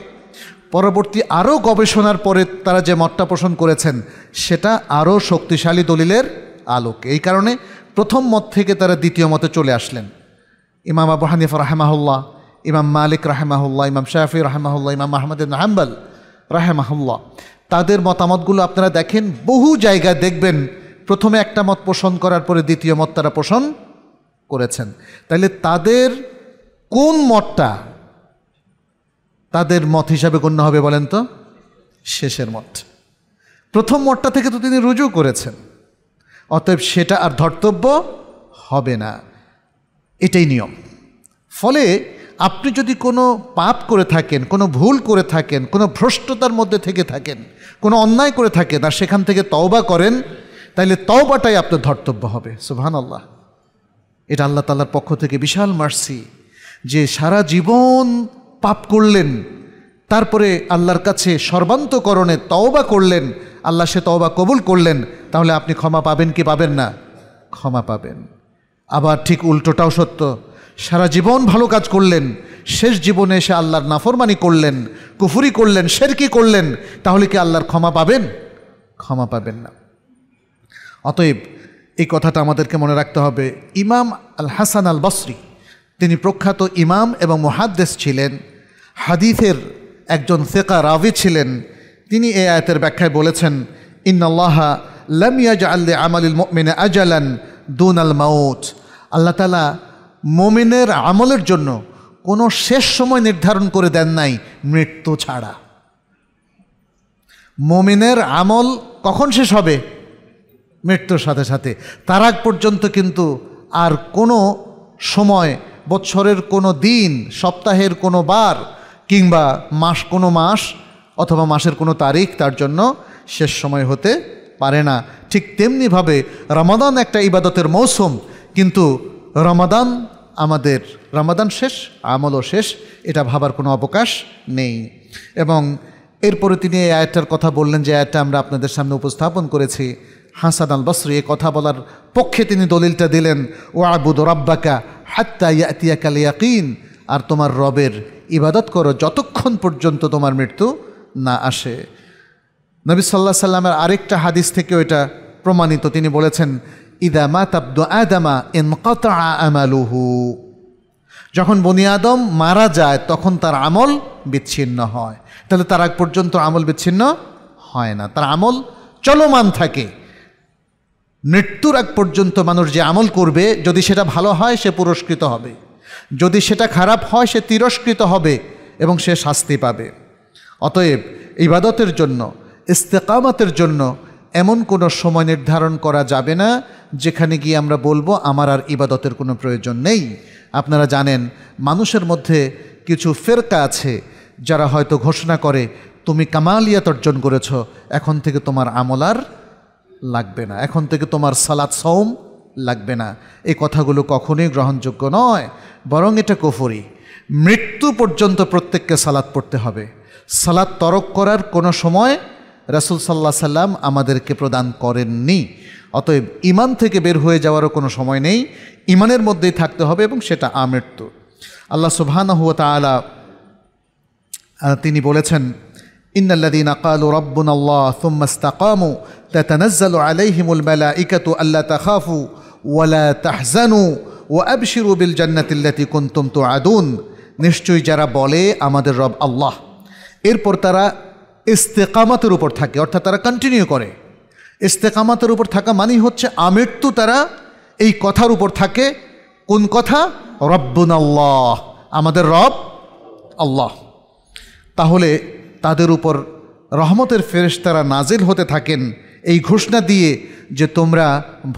পরবর্তী আরও গবেষণার পরে তারা যে মতটা পোষণ করেছেন সেটা আরও শক্তিশালী দলিলের আলোকে এই কারণে প্রথম মত থেকে তারা দ্বিতীয় মতে চলে আসলেন ইমাম আবু হানিফ রাহেমাহুল্লাহ ইমাম মালিক রাহেমাহুল্লাহ ইমাম শাহফি রাহেমাহুল্লাহ ইমাম আহমদ হাম্বাল রাহেমাহুল্লাহ তাদের মতামতগুলো আপনারা দেখেন বহু জায়গায় দেখবেন প্রথমে একটা মত পোষণ করার পরে দ্বিতীয় মত তারা পোষণ করেছেন তাহলে তাদের কোন মতটা তাদের মত হিসাবে গণ্য হবে বলেন তো শেষের মত প্রথম মতটা থেকে তো তিনি রুজু করেছেন অতএব সেটা আর ধর্তব্য হবে না এটাই নিয়ম ফলে আপনি যদি কোনো পাপ করে থাকেন কোনো ভুল করে থাকেন কোনো ভ্রষ্টতার মধ্যে থেকে থাকেন কোনো অন্যায় করে থাকেন আর সেখান থেকে তওবা করেন তাইলে তওবাটাই আপনার ধর্তব্য হবে সুহান আল্লাহ এটা আল্লাহ তাল্লার পক্ষ থেকে বিশাল মার্সি যে সারা জীবন পাপ করলেন তারপরে আল্লাহর কাছে সর্বান্তকরণে তওবা করলেন আল্লাহ সে তওবা কবুল করলেন তাহলে আপনি ক্ষমা পাবেন কি পাবেন না ক্ষমা পাবেন আবার ঠিক উল্টোটাও সত্য সারা জীবন ভালো কাজ করলেন শেষ জীবনে এসে আল্লাহর নাফরমানি করলেন কুফুরি করলেন কি করলেন তাহলে কি আল্লাহর ক্ষমা পাবেন ক্ষমা পাবেন না অতএব এই কথাটা আমাদেরকে মনে রাখতে হবে ইমাম আল হাসান আল বসরি তিনি প্রখ্যাত ইমাম এবং মহাদ্দেস ছিলেন হাদিফের একজন ফেকা রাভি ছিলেন তিনি এ আয়াতের ব্যাখ্যায় বলেছেন ইন্নআল্লাহা লামিয়াজ আল্লি আমালিল মেনে আজালান দুন আল মাউট আল্লাহ তালা মমিনের আমলের জন্য কোনো শেষ সময় নির্ধারণ করে দেন নাই মৃত্যু ছাড়া মমিনের আমল কখন শেষ হবে মৃত্যুর সাথে সাথে তার আগ পর্যন্ত কিন্তু আর কোনো সময় বছরের কোনো দিন সপ্তাহের কোনো বার কিংবা মাস কোনো মাস অথবা মাসের কোনো তারিখ তার জন্য শেষ সময় হতে পারে না ঠিক তেমনিভাবে রমাদান একটা ইবাদতের মৌসুম কিন্তু রমাদান আমাদের রামাদান শেষ আমলও শেষ এটা ভাবার কোনো অবকাশ নেই এবং এরপরে তিনি এই আয়টার কথা বললেন যে আয়টা আমরা আপনাদের সামনে উপস্থাপন করেছি হাসান আল বসরি এ কথা বলার পক্ষে তিনি দলিলটা দিলেন ও আবুদ রাব্বাকা হাত্তা ইয়াতিয়া ইয়াকিন আর তোমার রবের ইবাদত করো যতক্ষণ পর্যন্ত তোমার মৃত্যু না আসে নবী সাল্লাহ সাল্লামের আরেকটা হাদিস থেকেও এটা প্রমাণিত তিনি বলেছেন ইদা আদামা আব্দ আদামা ইনকতা আমালুহু যখন বনি আদম মারা যায় তখন তার আমল বিচ্ছিন্ন হয় তাহলে তার আগ পর্যন্ত আমল বিচ্ছিন্ন হয় না তার আমল চলমান থাকে মৃত্যুর আগ পর্যন্ত মানুষ যে আমল করবে যদি সেটা ভালো হয় সে পুরস্কৃত হবে যদি সেটা খারাপ হয় সে তিরস্কৃত হবে এবং সে শাস্তি পাবে অতএব ইবাদতের জন্য ইস্তেকামতের জন্য এমন কোনো সময় নির্ধারণ করা যাবে না যেখানে গিয়ে আমরা বলবো আমার আর ইবাদতের কোনো প্রয়োজন নেই আপনারা জানেন মানুষের মধ্যে কিছু ফেরকা আছে যারা হয়তো ঘোষণা করে তুমি কামালিয়াত অর্জন করেছ এখন থেকে তোমার আমল আর লাগবে না এখন থেকে তোমার সালাদ সৌম লাগবে না এই কথাগুলো কখনোই গ্রহণযোগ্য নয় বরং এটা কফরি মৃত্যু পর্যন্ত প্রত্যেককে সালাদ পড়তে হবে সালাদ তরক করার কোনো সময় রাসুল সাল্লাহ সাল্লাম আমাদেরকে প্রদান করেননি অতএব ইমান থেকে বের হয়ে যাওয়ারও কোনো সময় নেই ইমানের মধ্যেই থাকতে হবে এবং সেটা আমৃত্যু আল্লাহ সুবহানাহু তালা তিনি বলেছেন إن الذين রব্বুন আল্লাহ الله ثم استقاموا تتنزل عليهم الملائكة ألا تخافوا ولا تحزنوا وأبشروا بالجنة التي كنتم توعدون নিশ্চয়ই যারা বলে আমাদের রব আল্লাহ এরপর তারা ইস্তেকামাতের উপর থাকে অর্থাৎ তারা কন্টিনিউ করে ইস্তেকামাতের উপর থাকা মানেই হচ্ছে আমৃত্যু তারা এই কথার উপর থাকে কোন কথা রব্বুন আল্লাহ আমাদের রব আল্লাহ তাহলে তাদের উপর রহমতের ফেরেশতারা নাজিল হতে থাকেন এই ঘোষণা দিয়ে যে তোমরা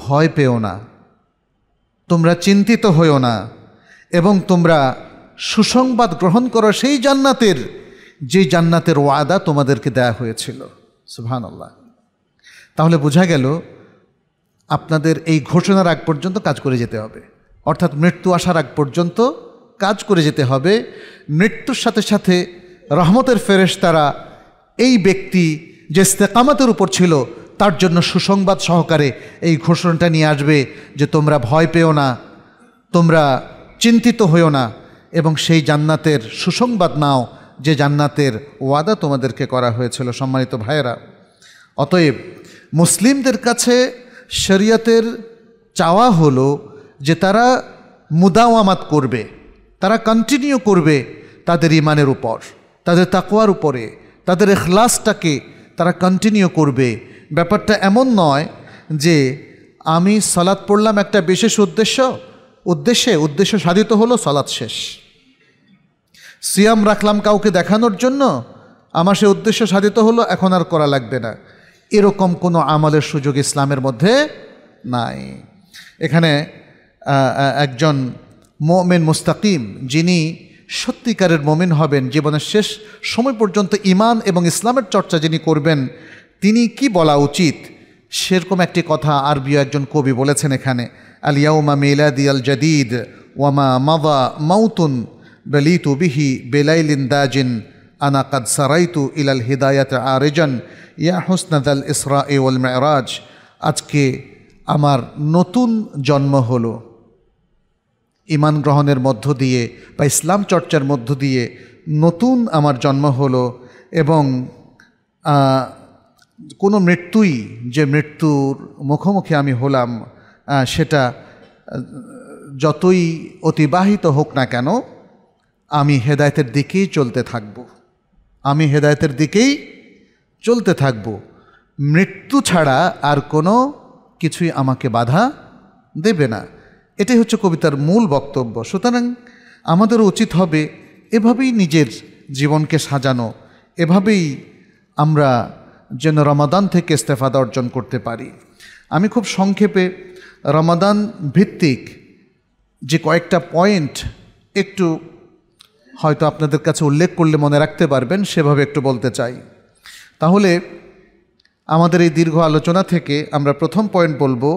ভয় পেও না তোমরা চিন্তিত হইও না এবং তোমরা সুসংবাদ গ্রহণ করো সেই জান্নাতের যে জান্নাতের ওয়াদা তোমাদেরকে দেয়া হয়েছিল সুহান আল্লাহ তাহলে বোঝা গেল আপনাদের এই ঘোষণার আগ পর্যন্ত কাজ করে যেতে হবে অর্থাৎ মৃত্যু আসার আগ পর্যন্ত কাজ করে যেতে হবে মৃত্যুর সাথে সাথে রহমতের ফেরেশতারা এই ব্যক্তি যে স্তেকামাতের উপর ছিল তার জন্য সুসংবাদ সহকারে এই ঘোষণাটা নিয়ে আসবে যে তোমরা ভয় পেও না তোমরা চিন্তিত হইও না এবং সেই জান্নাতের সুসংবাদ নাও যে জান্নাতের ওয়াদা তোমাদেরকে করা হয়েছিল সম্মানিত ভাইয়েরা অতএব মুসলিমদের কাছে শরীয়তের চাওয়া হলো যে তারা মুদাওয়ামাত করবে তারা কন্টিনিউ করবে তাদের ইমানের উপর তাদের তাকোয়ার উপরে তাদের এখলাসটাকে তারা কন্টিনিউ করবে ব্যাপারটা এমন নয় যে আমি সলাৎ পড়লাম একটা বিশেষ উদ্দেশ্য উদ্দেশ্যে উদ্দেশ্য সাধিত হলো সলাৎ শেষ সিয়াম রাখলাম কাউকে দেখানোর জন্য আমার সে উদ্দেশ্য সাধিত হলো এখন আর করা লাগবে না এরকম কোনো আমলের সুযোগ ইসলামের মধ্যে নাই এখানে একজন মোমেন মুস্তাকিম যিনি সত্যিকারের মোমেন হবেন জীবনের শেষ সময় পর্যন্ত ইমান এবং ইসলামের চর্চা যিনি করবেন তিনি কি বলা উচিত সেরকম একটি কথা আরবীয় একজন কবি বলেছেন এখানে আলিয়াউমা মিলাদি আল জাদিদ ওয়ামা মাওয়া মাউতুন بليت به بليل داج أنا قد سريت إلى الهداية عارجا يا حسن ذا الإسراء والمعراج আজকে আমার নতুন জন্ম হল ইমান গ্রহণের মধ্য দিয়ে বা ইসলাম চর্চার মধ্য দিয়ে নতুন আমার জন্ম হলো এবং কোনো মৃত্যুই যে মৃত্যুর মুখোমুখি আমি হলাম সেটা যতই অতিবাহিত হোক না কেন আমি হেদায়তের দিকেই চলতে থাকব আমি হেদায়তের দিকেই চলতে থাকব মৃত্যু ছাড়া আর কোনো কিছুই আমাকে বাধা দেবে না এটাই হচ্ছে কবিতার মূল বক্তব্য সুতরাং আমাদের উচিত হবে এভাবেই নিজের জীবনকে সাজানো এভাবেই আমরা যেন রমাদান থেকে ইস্তেফাদা অর্জন করতে পারি আমি খুব সংক্ষেপে রমাদান ভিত্তিক যে কয়েকটা পয়েন্ট একটু হয়তো আপনাদের কাছে উল্লেখ করলে মনে রাখতে পারবেন সেভাবে একটু বলতে চাই তাহলে আমাদের এই দীর্ঘ আলোচনা থেকে আমরা প্রথম পয়েন্ট বলবো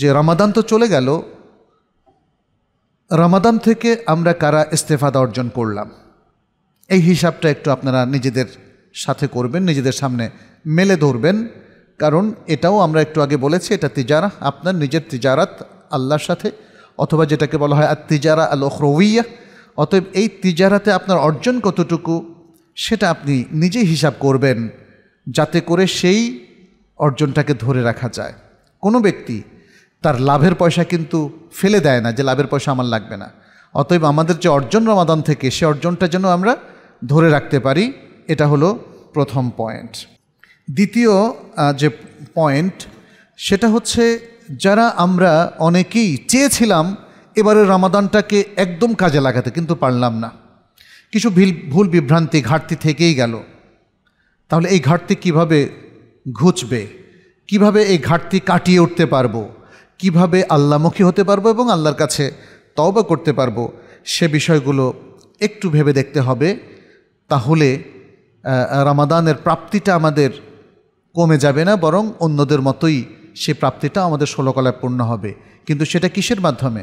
যে রমাদান তো চলে গেল রমাদান থেকে আমরা কারা ইস্তেফাদা অর্জন করলাম এই হিসাবটা একটু আপনারা নিজেদের সাথে করবেন নিজেদের সামনে মেলে ধরবেন কারণ এটাও আমরা একটু আগে বলেছি এটা তিজারা আপনার নিজের তিজারাত আল্লাহর সাথে অথবা যেটাকে বলা হয় আর তিজারা আল ওখরোইয়া অতএব এই তিজারাতে আপনার অর্জন কতটুকু সেটা আপনি নিজেই হিসাব করবেন যাতে করে সেই অর্জনটাকে ধরে রাখা যায় কোনো ব্যক্তি তার লাভের পয়সা কিন্তু ফেলে দেয় না যে লাভের পয়সা আমার লাগবে না অতএব আমাদের যে অর্জন রমাদান থেকে সে অর্জনটা যেন আমরা ধরে রাখতে পারি এটা হলো প্রথম পয়েন্ট দ্বিতীয় যে পয়েন্ট সেটা হচ্ছে যারা আমরা অনেকেই চেয়েছিলাম এবারে রামাদানটাকে একদম কাজে লাগাতে কিন্তু পারলাম না কিছু ভুল বিভ্রান্তি ঘাটতি থেকেই গেল তাহলে এই ঘাটতি কিভাবে ঘুচবে কিভাবে এই ঘাটতি কাটিয়ে উঠতে পারবো কিভাবে আল্লামুখী হতে পারবো এবং আল্লাহর কাছে তওবা করতে পারবো সে বিষয়গুলো একটু ভেবে দেখতে হবে তাহলে রামাদানের প্রাপ্তিটা আমাদের কমে যাবে না বরং অন্যদের মতোই সে প্রাপ্তিটা আমাদের ষোলকলায় পূর্ণ হবে কিন্তু সেটা কিসের মাধ্যমে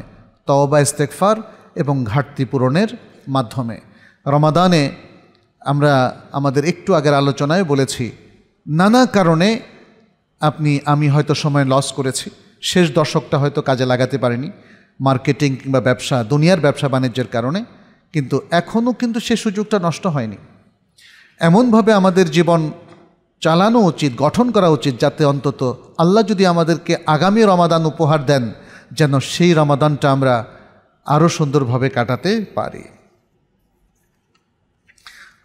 তওবা ইস্তেকফার এবং ঘাটতি পূরণের মাধ্যমে রমাদানে আমরা আমাদের একটু আগের আলোচনায় বলেছি নানা কারণে আপনি আমি হয়তো সময় লস করেছি শেষ দশকটা হয়তো কাজে লাগাতে পারিনি মার্কেটিং কিংবা ব্যবসা দুনিয়ার ব্যবসা বাণিজ্যের কারণে কিন্তু এখনও কিন্তু সে সুযোগটা নষ্ট হয়নি এমনভাবে আমাদের জীবন চালানো উচিত গঠন করা উচিত যাতে অন্তত আল্লাহ যদি আমাদেরকে আগামী রমাদান উপহার দেন যেন সেই রমাদানটা আমরা আরও সুন্দরভাবে কাটাতে পারি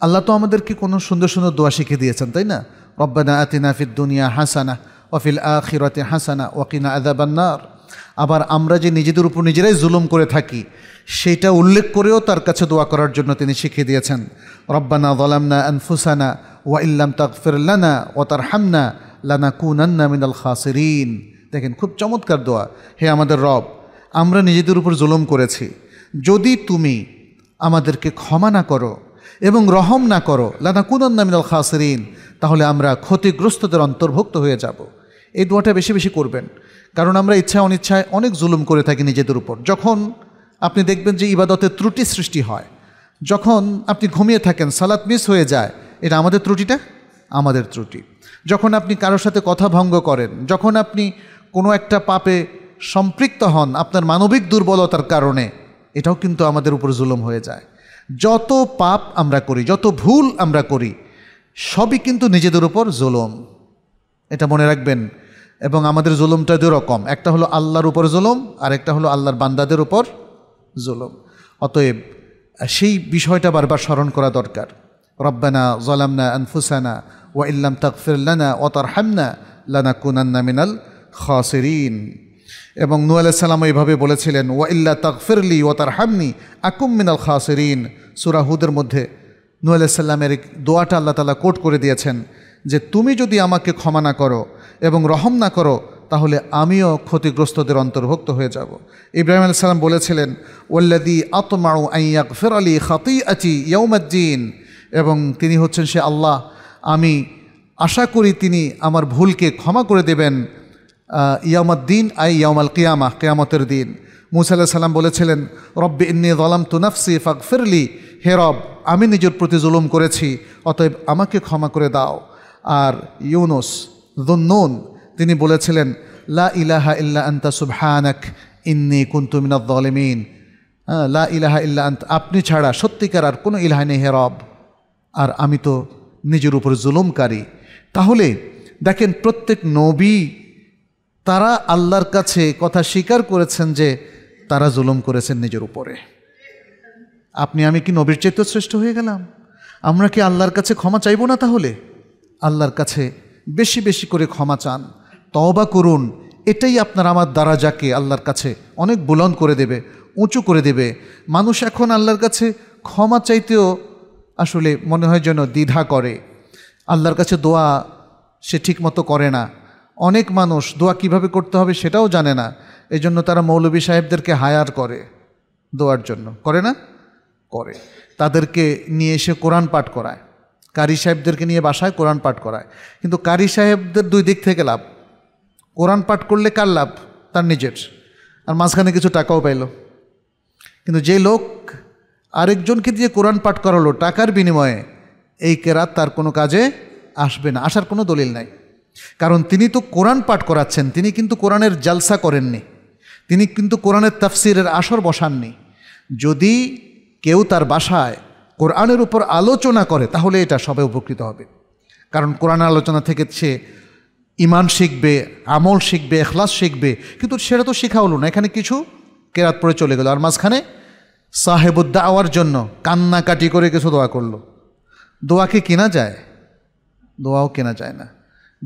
আল্লাহ তো আমাদেরকে কোনো সুন্দর সুন্দর দোয়া শিখে দিয়েছেন তাই না রব্বানা আতিনা ফিদ দুনিয়া হাসানা অফিল আখিরতে হাসানা ওয়াকিনা আদাবান্নার আবার আমরা যে নিজেদের উপর নিজেরাই জুলুম করে থাকি সেটা উল্লেখ করেও তার কাছে দোয়া করার জন্য তিনি শিখিয়ে দিয়েছেন রব্বানা দলামনা আনফুসানা ওয়া ইল্লাম তাকফির লানা ও তার হামনা লানা কুনান্না মিনাল খাসিরিন দেখেন খুব চমৎকার দোয়া হে আমাদের রব আমরা নিজেদের উপর জুলুম করেছি যদি তুমি আমাদেরকে ক্ষমা না করো এবং রহম না করো লানা নামিনাল খাসরিন তাহলে আমরা ক্ষতিগ্রস্তদের অন্তর্ভুক্ত হয়ে যাব এই দোয়াটা বেশি বেশি করবেন কারণ আমরা ইচ্ছা অনিচ্ছায় অনেক জুলুম করে থাকি নিজেদের উপর যখন আপনি দেখবেন যে ইবাদতের ত্রুটি সৃষ্টি হয় যখন আপনি ঘুমিয়ে থাকেন সালাত মিস হয়ে যায় এটা আমাদের ত্রুটিটা আমাদের ত্রুটি যখন আপনি কারোর সাথে কথা ভঙ্গ করেন যখন আপনি কোনো একটা পাপে সম্পৃক্ত হন আপনার মানবিক দুর্বলতার কারণে এটাও কিন্তু আমাদের উপর জুলুম হয়ে যায় যত পাপ আমরা করি যত ভুল আমরা করি সবই কিন্তু নিজেদের উপর জুলুম এটা মনে রাখবেন এবং আমাদের জুলুমটা দুরকম একটা হলো আল্লাহর উপর জুলুম আর একটা হলো আল্লাহর বান্দাদের উপর জুলুম অতএব সেই বিষয়টা বারবার স্মরণ করা দরকার রব্বানা জলামনা আনফুসানা ওয়া ইল্লাম তাকফির লানা ওয়া তারহামনা লানা কুনান্না মিনাল খাসেরিন এবং নু আলাইসাল্লাম এইভাবে বলেছিলেন ওয়া ইল্লা তকফিরলি ও তার হামনি আকুম মিনাল খাসেরিন সুরাহুদের মধ্যে নু আলাইসাল্লামের দোয়াটা আল্লাহ তালা কোট করে দিয়েছেন যে তুমি যদি আমাকে ক্ষমা না করো এবং রহম না করো তাহলে আমিও ক্ষতিগ্রস্তদের অন্তর্ভুক্ত হয়ে যাব ইব্রাহিম আল সালাম বলেছিলেন ওল্লাদি আতমাউ আইয়াক ফের আলি খাতি আচি ইয়ৌমদ্দিন এবং তিনি হচ্ছেন সে আল্লাহ আমি আশা করি তিনি আমার ভুলকে ক্ষমা করে দেবেন ইয়ামাদ্দিন আই ইয়ামাল কিয়ামা কেয়ামতের দিন মুসা সাল্লাম বলেছিলেন রব্বি ইন্নি দলাম তু নফসি ফাক ফিরলি হে রব আমি নিজের প্রতি জুলুম করেছি অতএব আমাকে ক্ষমা করে দাও আর ইউনুস দুন্নুন তিনি বলেছিলেন লা ইলাহা ইল্লা আন্তা সুবহানাক ইন্নি কুন্তুমিনা মিনাদ দলিমিন হ্যাঁ, লা ইলাহা ইল্লা আন্ত আপনি ছাড়া সত্যিকার আর কোনো ইলাহা নেই হে রব আর আমি তো নিজের উপর জুলুমকারী তাহলে দেখেন প্রত্যেক নবী তারা আল্লাহর কাছে কথা স্বীকার করেছেন যে তারা জুলুম করেছেন নিজের উপরে আপনি আমি কি নবীর চেয়ে শ্রেষ্ঠ হয়ে গেলাম আমরা কি আল্লাহর কাছে ক্ষমা চাইব না তাহলে আল্লাহর কাছে বেশি বেশি করে ক্ষমা চান তওবা করুন এটাই আপনার আমার দ্বারা যাকে আল্লাহর কাছে অনেক বুলন করে দেবে উঁচু করে দেবে মানুষ এখন আল্লাহর কাছে ক্ষমা চাইতেও আসলে মনে হয় যেন দ্বিধা করে আল্লাহর কাছে দোয়া সে ঠিকমতো করে না অনেক মানুষ দোয়া কিভাবে করতে হবে সেটাও জানে না এই জন্য তারা মৌলবী সাহেবদেরকে হায়ার করে দোয়ার জন্য করে না করে তাদেরকে নিয়ে এসে কোরআন পাঠ করায় কারি সাহেবদেরকে নিয়ে বাসায় কোরআন পাঠ করায় কিন্তু কারি সাহেবদের দুই দিক থেকে লাভ কোরআন পাঠ করলে কার লাভ তার নিজের আর মাঝখানে কিছু টাকাও পাইল কিন্তু যে লোক আরেকজনকে দিয়ে কোরআন পাঠ করালো টাকার বিনিময়ে এই কেরাত তার কোনো কাজে আসবে না আসার কোনো দলিল নাই কারণ তিনি তো কোরআন পাঠ করাচ্ছেন তিনি কিন্তু কোরআনের জালসা করেননি তিনি কিন্তু কোরআনের তাফসিরের আসর বসাননি যদি কেউ তার বাসায় কোরআনের উপর আলোচনা করে তাহলে এটা সবে উপকৃত হবে কারণ কোরআন আলোচনা থেকে সে ইমান শিখবে আমল শিখবে এখলাস শিখবে কিন্তু সেটা তো শেখা হলো না এখানে কিছু কেরাত পরে চলে গেল আর মাঝখানে সাহেবুদ্দা আওয়ার জন্য কান্নাকাটি করে কিছু দোয়া করলো দোয়াকে কেনা যায় দোয়াও কেনা যায় না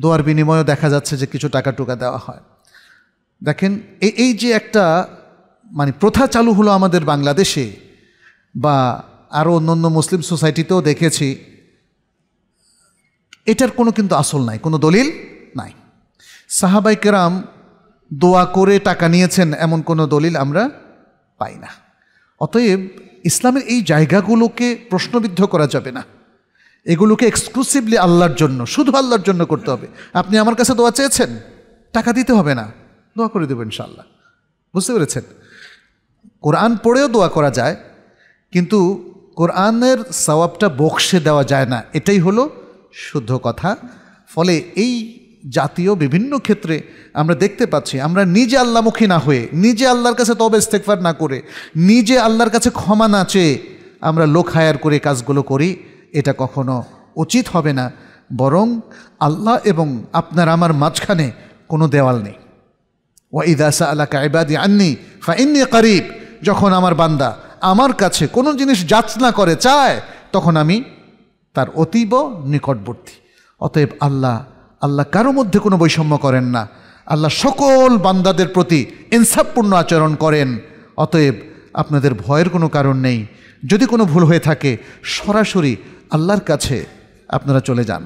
দোয়ার বিনিময়েও দেখা যাচ্ছে যে কিছু টাকা টুকা দেওয়া হয় দেখেন এই এই যে একটা মানে প্রথা চালু হলো আমাদের বাংলাদেশে বা আরও অন্য মুসলিম সোসাইটিতেও দেখেছি এটার কোনো কিন্তু আসল নাই কোনো দলিল নাই সাহাবাই কেরাম দোয়া করে টাকা নিয়েছেন এমন কোনো দলিল আমরা পাই না অতএব ইসলামের এই জায়গাগুলোকে প্রশ্নবিদ্ধ করা যাবে না এগুলোকে এক্সক্লুসিভলি আল্লাহর জন্য শুধু আল্লাহর জন্য করতে হবে আপনি আমার কাছে দোয়া চেয়েছেন টাকা দিতে হবে না দোয়া করে দেবেন ইনশাল্লাহ বুঝতে পেরেছেন কোরআন পড়েও দোয়া করা যায় কিন্তু কোরআনের সওয়াবটা বক্সে দেওয়া যায় না এটাই হলো শুদ্ধ কথা ফলে এই জাতীয় বিভিন্ন ক্ষেত্রে আমরা দেখতে পাচ্ছি আমরা নিজে আল্লামুখী না হয়ে নিজে আল্লাহর কাছে তবে ইস্তেকফার না করে নিজে আল্লাহর কাছে ক্ষমা না চেয়ে আমরা লোক হায়ার করে কাজগুলো করি এটা কখনো উচিত হবে না বরং আল্লাহ এবং আপনার আমার মাঝখানে কোনো দেওয়াল নেই ওয়াইদাসা আল্লাহ কাইবাদি আননি ফাইন্নি করিব যখন আমার বান্দা আমার কাছে কোনো জিনিস যাচনা করে চায় তখন আমি তার অতীব নিকটবর্তী অতএব আল্লাহ আল্লাহ কারো মধ্যে কোনো বৈষম্য করেন না আল্লাহ সকল বান্দাদের প্রতি ইনসাফপূর্ণ আচরণ করেন অতএব আপনাদের ভয়ের কোনো কারণ নেই যদি কোনো ভুল হয়ে থাকে সরাসরি আল্লাহর কাছে আপনারা চলে যান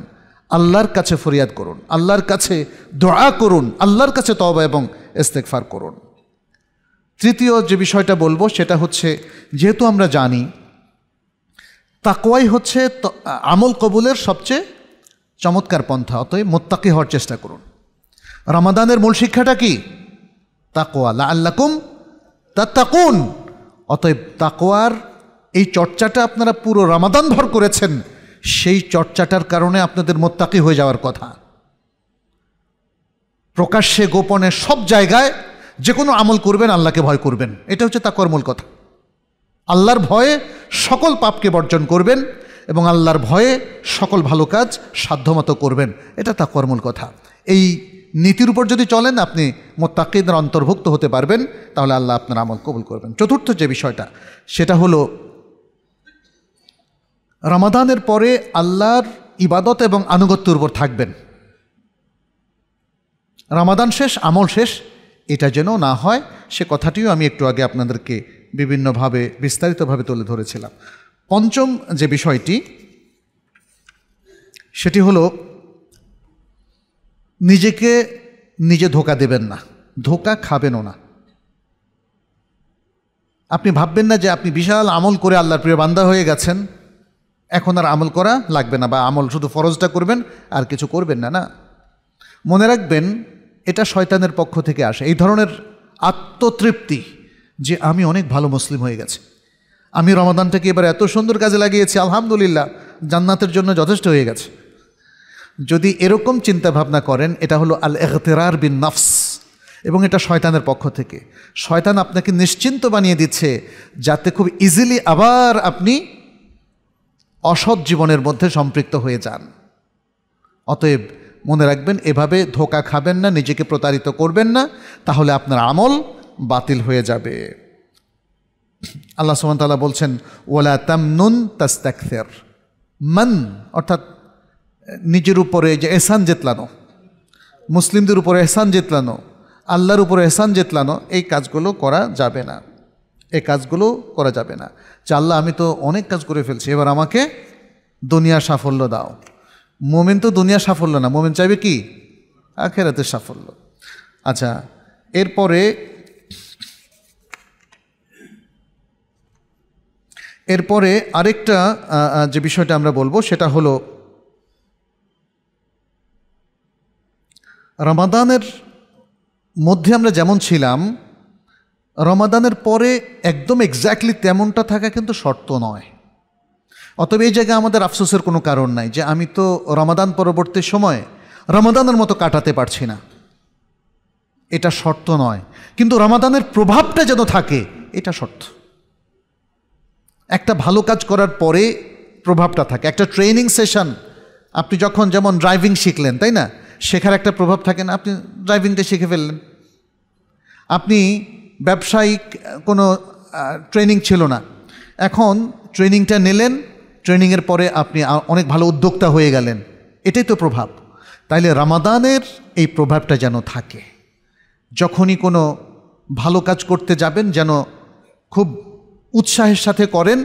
আল্লাহর কাছে ফরিয়াদ করুন আল্লাহর কাছে দোয়া করুন আল্লাহর কাছে তবা এবং ইস্তেকফার করুন তৃতীয় যে বিষয়টা বলবো সেটা হচ্ছে যেহেতু আমরা জানি তাকোয়াই হচ্ছে আমল কবুলের সবচেয়ে চমৎকার পন্থা অতএব মোত্তাকি হওয়ার চেষ্টা করুন রমাদানের মূল শিক্ষাটা কি তাকোয়া লা আল্লাকুম তা তাকুন অতএব তাকোয়ার এই চর্চাটা আপনারা পুরো রামাদান ভর করেছেন সেই চর্চাটার কারণে আপনাদের মোত্তাকি হয়ে যাওয়ার কথা প্রকাশ্যে গোপনে সব জায়গায় যে কোনো আমল করবেন আল্লাহকে ভয় করবেন এটা হচ্ছে তা কর্মল কথা আল্লাহর ভয়ে সকল পাপকে বর্জন করবেন এবং আল্লাহর ভয়ে সকল ভালো কাজ সাধ্যমতো করবেন এটা তা কর্মল কথা এই নীতির উপর যদি চলেন আপনি মোত্তাকিদের অন্তর্ভুক্ত হতে পারবেন তাহলে আল্লাহ আপনার আমল কবুল করবেন চতুর্থ যে বিষয়টা সেটা হলো রামাদানের পরে আল্লাহর ইবাদত এবং আনুগত্যর উপর থাকবেন রামাদান শেষ আমল শেষ এটা যেন না হয় সে কথাটিও আমি একটু আগে আপনাদেরকে বিভিন্নভাবে বিস্তারিতভাবে তুলে ধরেছিলাম পঞ্চম যে বিষয়টি সেটি হল নিজেকে নিজে ধোকা দেবেন না ধোকা খাবেনও না আপনি ভাববেন না যে আপনি বিশাল আমল করে আল্লাহর প্রিয় বান্দা হয়ে গেছেন এখন আর আমল করা লাগবে না বা আমল শুধু ফরজটা করবেন আর কিছু করবেন না না মনে রাখবেন এটা শয়তানের পক্ষ থেকে আসে এই ধরনের আত্মতৃপ্তি যে আমি অনেক ভালো মুসলিম হয়ে গেছি আমি রমাদানটাকে এবার এত সুন্দর কাজে লাগিয়েছি আলহামদুলিল্লাহ জান্নাতের জন্য যথেষ্ট হয়ে গেছে যদি এরকম চিন্তা ভাবনা করেন এটা হলো আল এখতেরার বিন নফস এবং এটা শয়তানের পক্ষ থেকে শয়তান আপনাকে নিশ্চিন্ত বানিয়ে দিচ্ছে যাতে খুব ইজিলি আবার আপনি অসৎ জীবনের মধ্যে সম্পৃক্ত হয়ে যান অতএব মনে রাখবেন এভাবে ধোকা খাবেন না নিজেকে প্রতারিত করবেন না তাহলে আপনার আমল বাতিল হয়ে যাবে আল্লাহ সুমতাল্লাহ বলছেন ওলা তামনুন তাস্তাকফের মন অর্থাৎ নিজের উপরে যে এহসান জেতলানো মুসলিমদের উপরে এহসান জেতলানো আল্লাহর উপরে এহসান জেতলানো এই কাজগুলো করা যাবে না এই কাজগুলো করা যাবে না চাল্লা আমি তো অনেক কাজ করে ফেলছি এবার আমাকে দুনিয়ার সাফল্য দাও মোমেন তো দুনিয়া সাফল্য না মোমেন চাইবে কি আখেরাতে সাফল্য আচ্ছা এরপরে এরপরে আরেকটা যে বিষয়টা আমরা বলবো সেটা হলো রমাদানের মধ্যে আমরা যেমন ছিলাম রমাদানের পরে একদম এক্স্যাক্টলি তেমনটা থাকা কিন্তু শর্ত নয় অতএব এই জায়গায় আমাদের আফসোসের কোনো কারণ নাই যে আমি তো রমাদান পরবর্তী সময়ে রমাদানের মতো কাটাতে পারছি না এটা শর্ত নয় কিন্তু রমাদানের প্রভাবটা যেন থাকে এটা শর্ত একটা ভালো কাজ করার পরে প্রভাবটা থাকে একটা ট্রেনিং সেশন আপনি যখন যেমন ড্রাইভিং শিখলেন তাই না শেখার একটা প্রভাব থাকে না আপনি ড্রাইভিংটা শিখে ফেললেন আপনি ব্যবসায়িক কোনো ট্রেনিং ছিল না এখন ট্রেনিংটা নিলেন ট্রেনিংয়ের পরে আপনি অনেক ভালো উদ্যোক্তা হয়ে গেলেন এটাই তো প্রভাব তাইলে রামাদানের এই প্রভাবটা যেন থাকে যখনই কোনো ভালো কাজ করতে যাবেন যেন খুব উৎসাহের সাথে করেন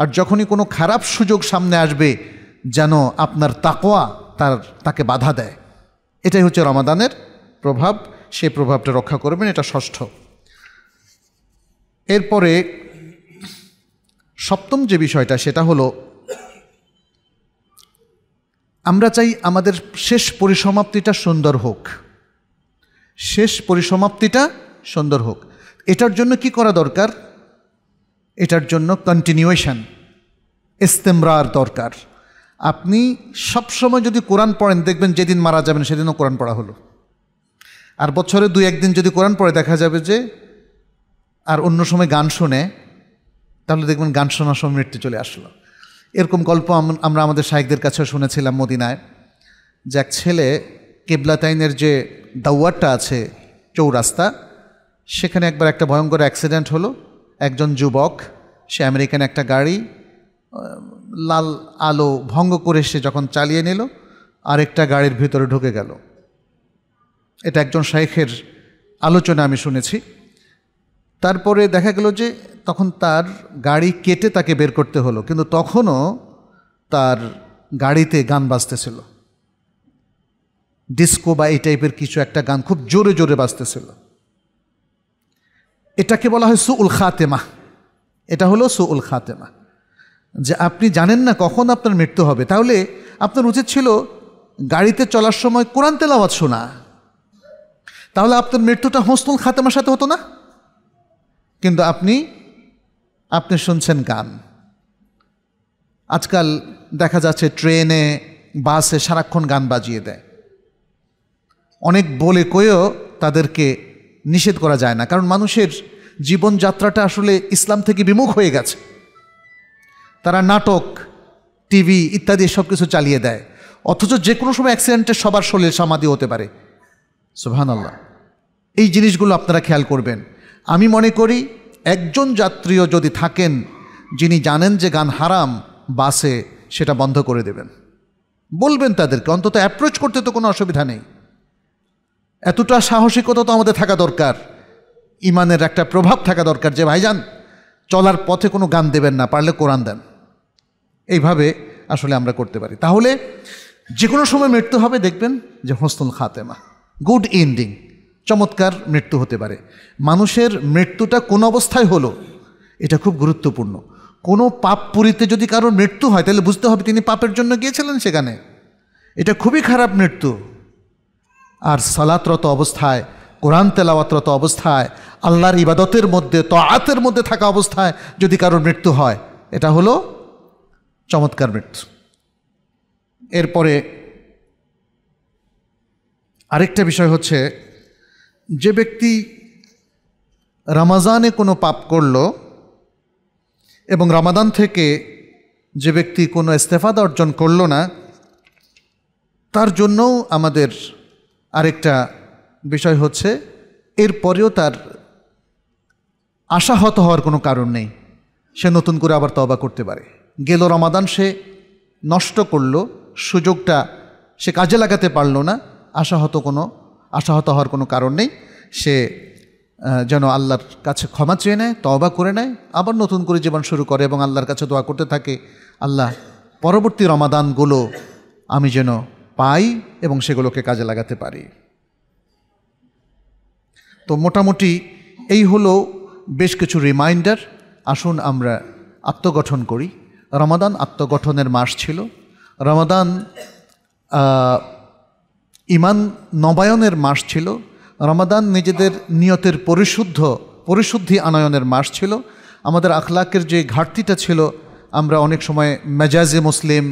আর যখনই কোনো খারাপ সুযোগ সামনে আসবে যেন আপনার তাকোয়া তার তাকে বাধা দেয় এটাই হচ্ছে রমাদানের প্রভাব সেই প্রভাবটা রক্ষা করবেন এটা ষষ্ঠ এরপরে সপ্তম যে বিষয়টা সেটা হলো আমরা চাই আমাদের শেষ পরিসমাপ্তিটা সুন্দর হোক শেষ পরিসমাপ্তিটা সুন্দর হোক এটার জন্য কি করা দরকার এটার জন্য কন্টিনিউয়েশান ইস্তেমরার দরকার আপনি সবসময় যদি কোরআন পড়েন দেখবেন যেদিন মারা যাবেন সেদিনও কোরআন পড়া হলো আর বছরে দুই একদিন যদি কোরআন পড়ে দেখা যাবে যে আর অন্য সময় গান শুনে তাহলে দেখবেন গান শোনার সময় মৃত্যু চলে আসলো এরকম গল্প আমরা আমাদের শাহেকদের কাছেও শুনেছিলাম মদিনায় যে এক ছেলে কেবলাতাইনের যে দাওয়ারটা আছে চৌরাস্তা সেখানে একবার একটা ভয়ঙ্কর অ্যাক্সিডেন্ট হলো একজন যুবক সে আমেরিকান একটা গাড়ি লাল আলো ভঙ্গ করে সে যখন চালিয়ে নিল আরেকটা গাড়ির ভিতরে ঢুকে গেল এটা একজন শাইখের আলোচনা আমি শুনেছি তারপরে দেখা গেল যে তখন তার গাড়ি কেটে তাকে বের করতে হলো কিন্তু তখনও তার গাড়িতে গান বাজতেছিল ডিস্কো বা এই টাইপের কিছু একটা গান খুব জোরে জোরে বাজতেছিল এটাকে বলা হয় সুউল খাতেমা এটা হলো সুউল খাতেমা যে আপনি জানেন না কখন আপনার মৃত্যু হবে তাহলে আপনার উচিত ছিল গাড়িতে চলার সময় কোরআন তেলাওয়াত শোনা তাহলে আপনার মৃত্যুটা হোসনুল খাতেমার সাথে হতো না কিন্তু আপনি আপনি শুনছেন গান আজকাল দেখা যাচ্ছে ট্রেনে বাসে সারাক্ষণ গান বাজিয়ে দেয় অনেক বলে কয়েও তাদেরকে নিষেধ করা যায় না কারণ মানুষের জীবনযাত্রাটা আসলে ইসলাম থেকে বিমুখ হয়ে গেছে তারা নাটক টিভি ইত্যাদি সব কিছু চালিয়ে দেয় অথচ যে কোনো সময় অ্যাক্সিডেন্টে সবার শরীর সমাধি হতে পারে সুহান আল্লাহ এই জিনিসগুলো আপনারা খেয়াল করবেন আমি মনে করি একজন যাত্রীও যদি থাকেন যিনি জানেন যে গান হারাম বাসে সেটা বন্ধ করে দেবেন বলবেন তাদেরকে অন্তত অ্যাপ্রোচ করতে তো কোনো অসুবিধা নেই এতটা সাহসিকতা তো আমাদের থাকা দরকার ইমানের একটা প্রভাব থাকা দরকার যে ভাইজান চলার পথে কোনো গান দেবেন না পারলে কোরআন দেন এইভাবে আসলে আমরা করতে পারি তাহলে যে কোনো সময় মৃত্যু হবে দেখবেন যে হোসনুল খাতেমা গুড এন্ডিং চমৎকার মৃত্যু হতে পারে মানুষের মৃত্যুটা কোন অবস্থায় হলো এটা খুব গুরুত্বপূর্ণ কোনো পাপ পুরীতে যদি কারোর মৃত্যু হয় তাহলে বুঝতে হবে তিনি পাপের জন্য গিয়েছিলেন সেখানে এটা খুবই খারাপ মৃত্যু আর সালাতরত অবস্থায় কোরআন তেলাওয়াতরত অবস্থায় আল্লাহর ইবাদতের মধ্যে তআতের মধ্যে থাকা অবস্থায় যদি কারোর মৃত্যু হয় এটা হলো চমৎকার মৃত্যু এরপরে আরেকটা বিষয় হচ্ছে যে ব্যক্তি রামাজানে কোনো পাপ করল এবং রামাদান থেকে যে ব্যক্তি কোনো ইস্তেফাদা অর্জন করল না তার জন্যও আমাদের আরেকটা বিষয় হচ্ছে এরপরেও তার আশাহত হওয়ার কোনো কারণ নেই সে নতুন করে আবার তবা করতে পারে গেল রমাদান সে নষ্ট করল সুযোগটা সে কাজে লাগাতে পারল না আশাহত কোনো আশাহত হওয়ার কোনো কারণ নেই সে যেন আল্লাহর কাছে ক্ষমা চেয়ে নেয় তবা করে নেয় আবার নতুন করে জীবন শুরু করে এবং আল্লাহর কাছে দোয়া করতে থাকে আল্লাহ পরবর্তী রমাদানগুলো আমি যেন পাই এবং সেগুলোকে কাজে লাগাতে পারি তো মোটামুটি এই হলো বেশ কিছু রিমাইন্ডার আসুন আমরা আত্মগঠন করি রমাদান আত্মগঠনের মাস ছিল রমাদান ইমান নবায়নের মাস ছিল রমাদান নিজেদের নিয়তের পরিশুদ্ধ পরিশুদ্ধি আনয়নের মাস ছিল আমাদের আখলাকের যে ঘাটতিটা ছিল আমরা অনেক সময় মেজাজে মুসলিম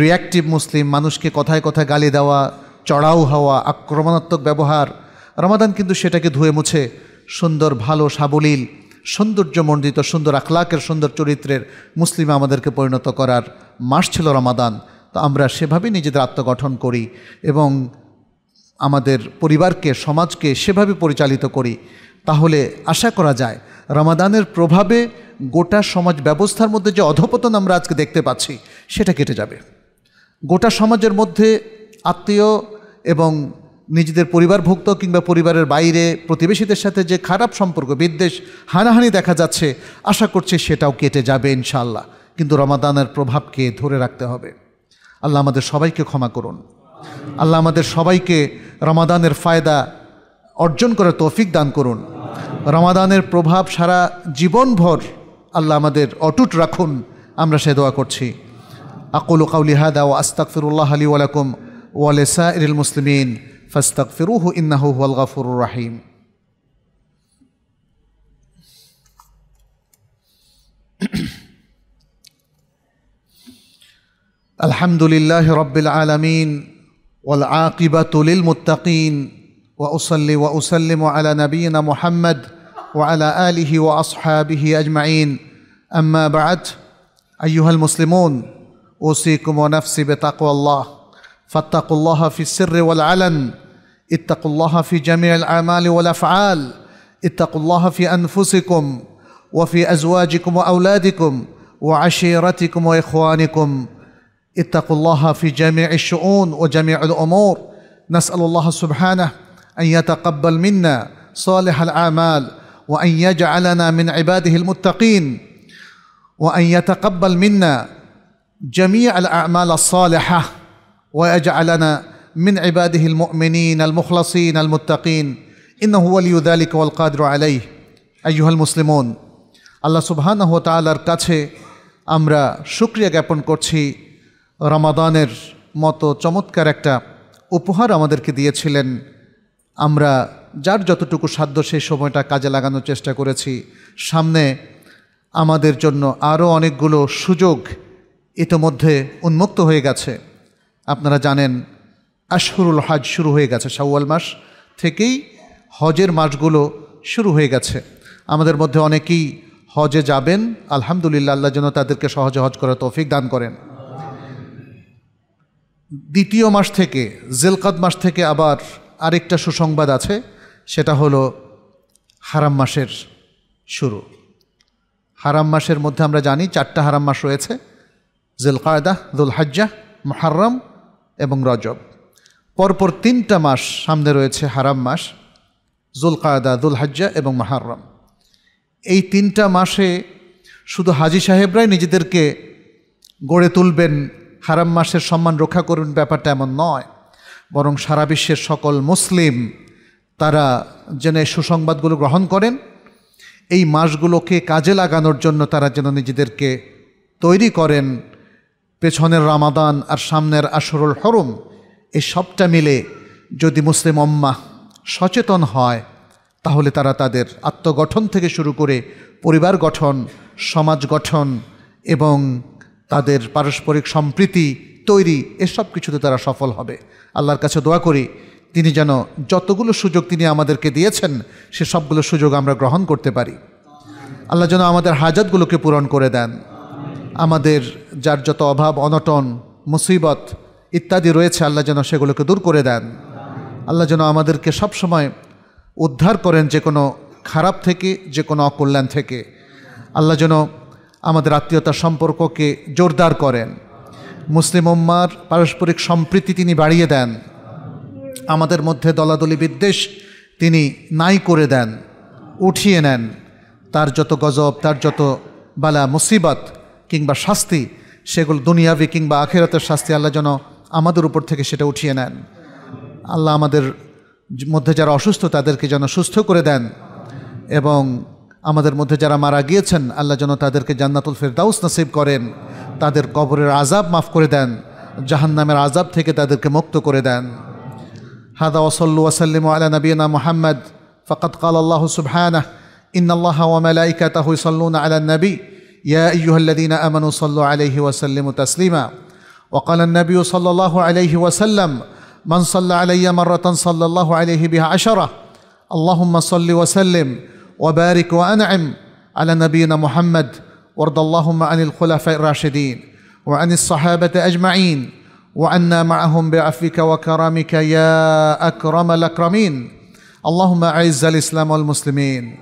রিয়াক্টিভ মুসলিম মানুষকে কথায় কথায় গালি দেওয়া চড়াও হওয়া আক্রমণাত্মক ব্যবহার রমাদান কিন্তু সেটাকে ধুয়ে মুছে সুন্দর ভালো সাবলীল সৌন্দর্যমণ্ডিত সুন্দর আখলাকের সুন্দর চরিত্রের মুসলিম আমাদেরকে পরিণত করার মাস ছিল রমাদান তো আমরা সেভাবে নিজেদের আত্মগঠন করি এবং আমাদের পরিবারকে সমাজকে সেভাবে পরিচালিত করি তাহলে আশা করা যায় রমাদানের প্রভাবে গোটা সমাজ ব্যবস্থার মধ্যে যে অধপতন আমরা আজকে দেখতে পাচ্ছি সেটা কেটে যাবে গোটা সমাজের মধ্যে আত্মীয় এবং নিজেদের পরিবারভুক্ত কিংবা পরিবারের বাইরে প্রতিবেশীদের সাথে যে খারাপ সম্পর্ক বিদ্বেষ হানাহানি দেখা যাচ্ছে আশা করছে সেটাও কেটে যাবে ইনশাল্লাহ কিন্তু রমাদানের প্রভাবকে ধরে রাখতে হবে আল্লাহ আমাদের সবাইকে ক্ষমা করুন আল্লাহ আমাদের সবাইকে রমাদানের ফায়দা অর্জন করার তৌফিক দান করুন রমাদানের প্রভাব সারা জীবনভর আল্লাহ আমাদের অটুট রাখুন আমরা সে দোয়া করছি আকুল কাউলি হাদা ও আস্তাক ফিরুল্লাহ আলী ওয়ালাকুম ওয়ালেসা ইরুল মুসলিমিন ফিরুহ ইন্নাহ ওয়াল গাফুরুর রাহিম الحمد لله رب العالمين والعاقبة للمتقين وأصلي وأسلم على نبينا محمد وعلى آله وأصحابه أجمعين أما بعد أيها المسلمون أوصيكم ونفسي بتقوى الله فاتقوا الله في السر والعلن اتقوا الله في جميع الأعمال والأفعال اتقوا الله في أنفسكم وفي أزواجكم وأولادكم وعشيرتكم وإخوانكم اتقوا الله في جميع الشؤون وجميع الامور نسال الله سبحانه ان يتقبل منا صالح الاعمال وان يجعلنا من عباده المتقين وان يتقبل منا جميع الاعمال الصالحه ويجعلنا من عباده المؤمنين المخلصين المتقين انه ولي ذلك والقادر عليه ايها المسلمون الله سبحانه وتعالى ركاته أمر আমরা শুকরিয়া জ্ঞাপন রমাদানের মতো চমৎকার একটা উপহার আমাদেরকে দিয়েছিলেন আমরা যার যতটুকু সাধ্য সেই সময়টা কাজে লাগানোর চেষ্টা করেছি সামনে আমাদের জন্য আরও অনেকগুলো সুযোগ ইতোমধ্যে উন্মুক্ত হয়ে গেছে আপনারা জানেন আশহুরুল হজ শুরু হয়ে গেছে শাওয়াল মাস থেকেই হজের মাসগুলো শুরু হয়ে গেছে আমাদের মধ্যে অনেকেই হজে যাবেন আলহামদুলিল্লাহ আল্লাহ যেন তাদেরকে সহজে হজ করার তৌফিক দান করেন দ্বিতীয় মাস থেকে জেলকাদ মাস থেকে আবার আরেকটা সুসংবাদ আছে সেটা হলো হারাম মাসের শুরু হারাম মাসের মধ্যে আমরা জানি চারটা হারাম মাস রয়েছে জেলকায়দা দুলহাজ্জা মহারম এবং রজব পরপর তিনটা মাস সামনে রয়েছে হারাম মাস জুলকায়দা দুলহাজ্জা এবং মহারম এই তিনটা মাসে শুধু হাজি সাহেবরাই নিজেদেরকে গড়ে তুলবেন হারাম মাসের সম্মান রক্ষা করুন ব্যাপারটা এমন নয় বরং সারা বিশ্বের সকল মুসলিম তারা যেন এই সুসংবাদগুলো গ্রহণ করেন এই মাসগুলোকে কাজে লাগানোর জন্য তারা যেন নিজেদেরকে তৈরি করেন পেছনের রামাদান আর সামনের আসরুল হরম এই সবটা মিলে যদি মুসলিম অম্মা সচেতন হয় তাহলে তারা তাদের আত্মগঠন থেকে শুরু করে পরিবার গঠন সমাজ গঠন এবং তাদের পারস্পরিক সম্প্রীতি তৈরি এসব কিছুতে তারা সফল হবে আল্লাহর কাছে দোয়া করি তিনি যেন যতগুলো সুযোগ তিনি আমাদেরকে দিয়েছেন সে সবগুলো সুযোগ আমরা গ্রহণ করতে পারি আল্লাহ যেন আমাদের হাজাতগুলোকে পূরণ করে দেন আমাদের যার যত অভাব অনটন মুসিবত ইত্যাদি রয়েছে আল্লাহ যেন সেগুলোকে দূর করে দেন আল্লাহ যেন আমাদেরকে সবসময় উদ্ধার করেন যে কোনো খারাপ থেকে যে কোনো অকল্যাণ থেকে আল্লাহ যেন আমাদের আত্মীয়তা সম্পর্ককে জোরদার করেন মুসলিম উম্মার পারস্পরিক সম্প্রীতি তিনি বাড়িয়ে দেন আমাদের মধ্যে দলাদলি বিদ্বেষ তিনি নাই করে দেন উঠিয়ে নেন তার যত গজব তার যত বালা মুসিবত কিংবা শাস্তি সেগুলো দুনিয়াবি কিংবা আখেরাতের শাস্তি আল্লাহ যেন আমাদের উপর থেকে সেটা উঠিয়ে নেন আল্লাহ আমাদের মধ্যে যারা অসুস্থ তাদেরকে যেন সুস্থ করে দেন এবং আমাদের মধ্যে যারা মারা গিয়েছেন আল্লাহ যেন তাদেরকে জান্নাতুল ফেরদাউস নসিব করেন তাদের কবরের আজাব মাফ করে দেন জাহান্নামের আজাব থেকে তাদেরকে মুক্ত করে দেন হাদা ওয়াসাল্লু ওয়াসাল্লিমু আলা নাবিয়িনা মুহাম্মদ ফকত قال الله سبحانه إن الله وملائكته يصلون على النبي يا أيها الذين آمنوا صلوا عليه وسلموا تسليما وقال النبي صلى الله عليه وسلم من صلى علي مرة صلى الله عليه بها عشرة اللهم صل وسلم وبارك وأنعم على نبينا محمد وارض اللهم عن الخلفاء الراشدين وعن الصحابة أجمعين وعنا معهم بعفوك وكرمك يا أكرم الأكرمين اللهم أعز الإسلام والمسلمين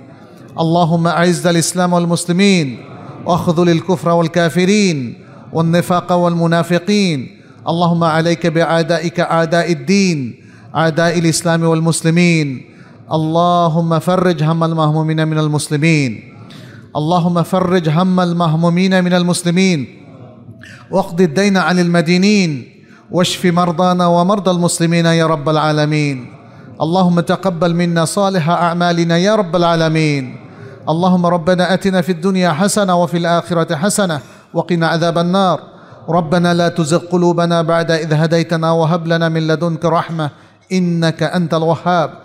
اللهم أعز الإسلام والمسلمين واخذل الكفر والكافرين والنفاق والمنافقين اللهم عليك بأعدائك أعداء الدين أعداء الإسلام والمسلمين اللهم فرج هم المهمومين من المسلمين اللهم فرج هم المهمومين من المسلمين واقض الدين عن المدينين واشف مرضانا ومرضى المسلمين يا رب العالمين اللهم تقبل منا صالح أعمالنا يا رب العالمين اللهم ربنا أتنا في الدنيا حسنة وفي الآخرة حسنة وقنا عذاب النار ربنا لا تزغ قلوبنا بعد إذ هديتنا وهب لنا من لدنك رحمة إنك أنت الوهاب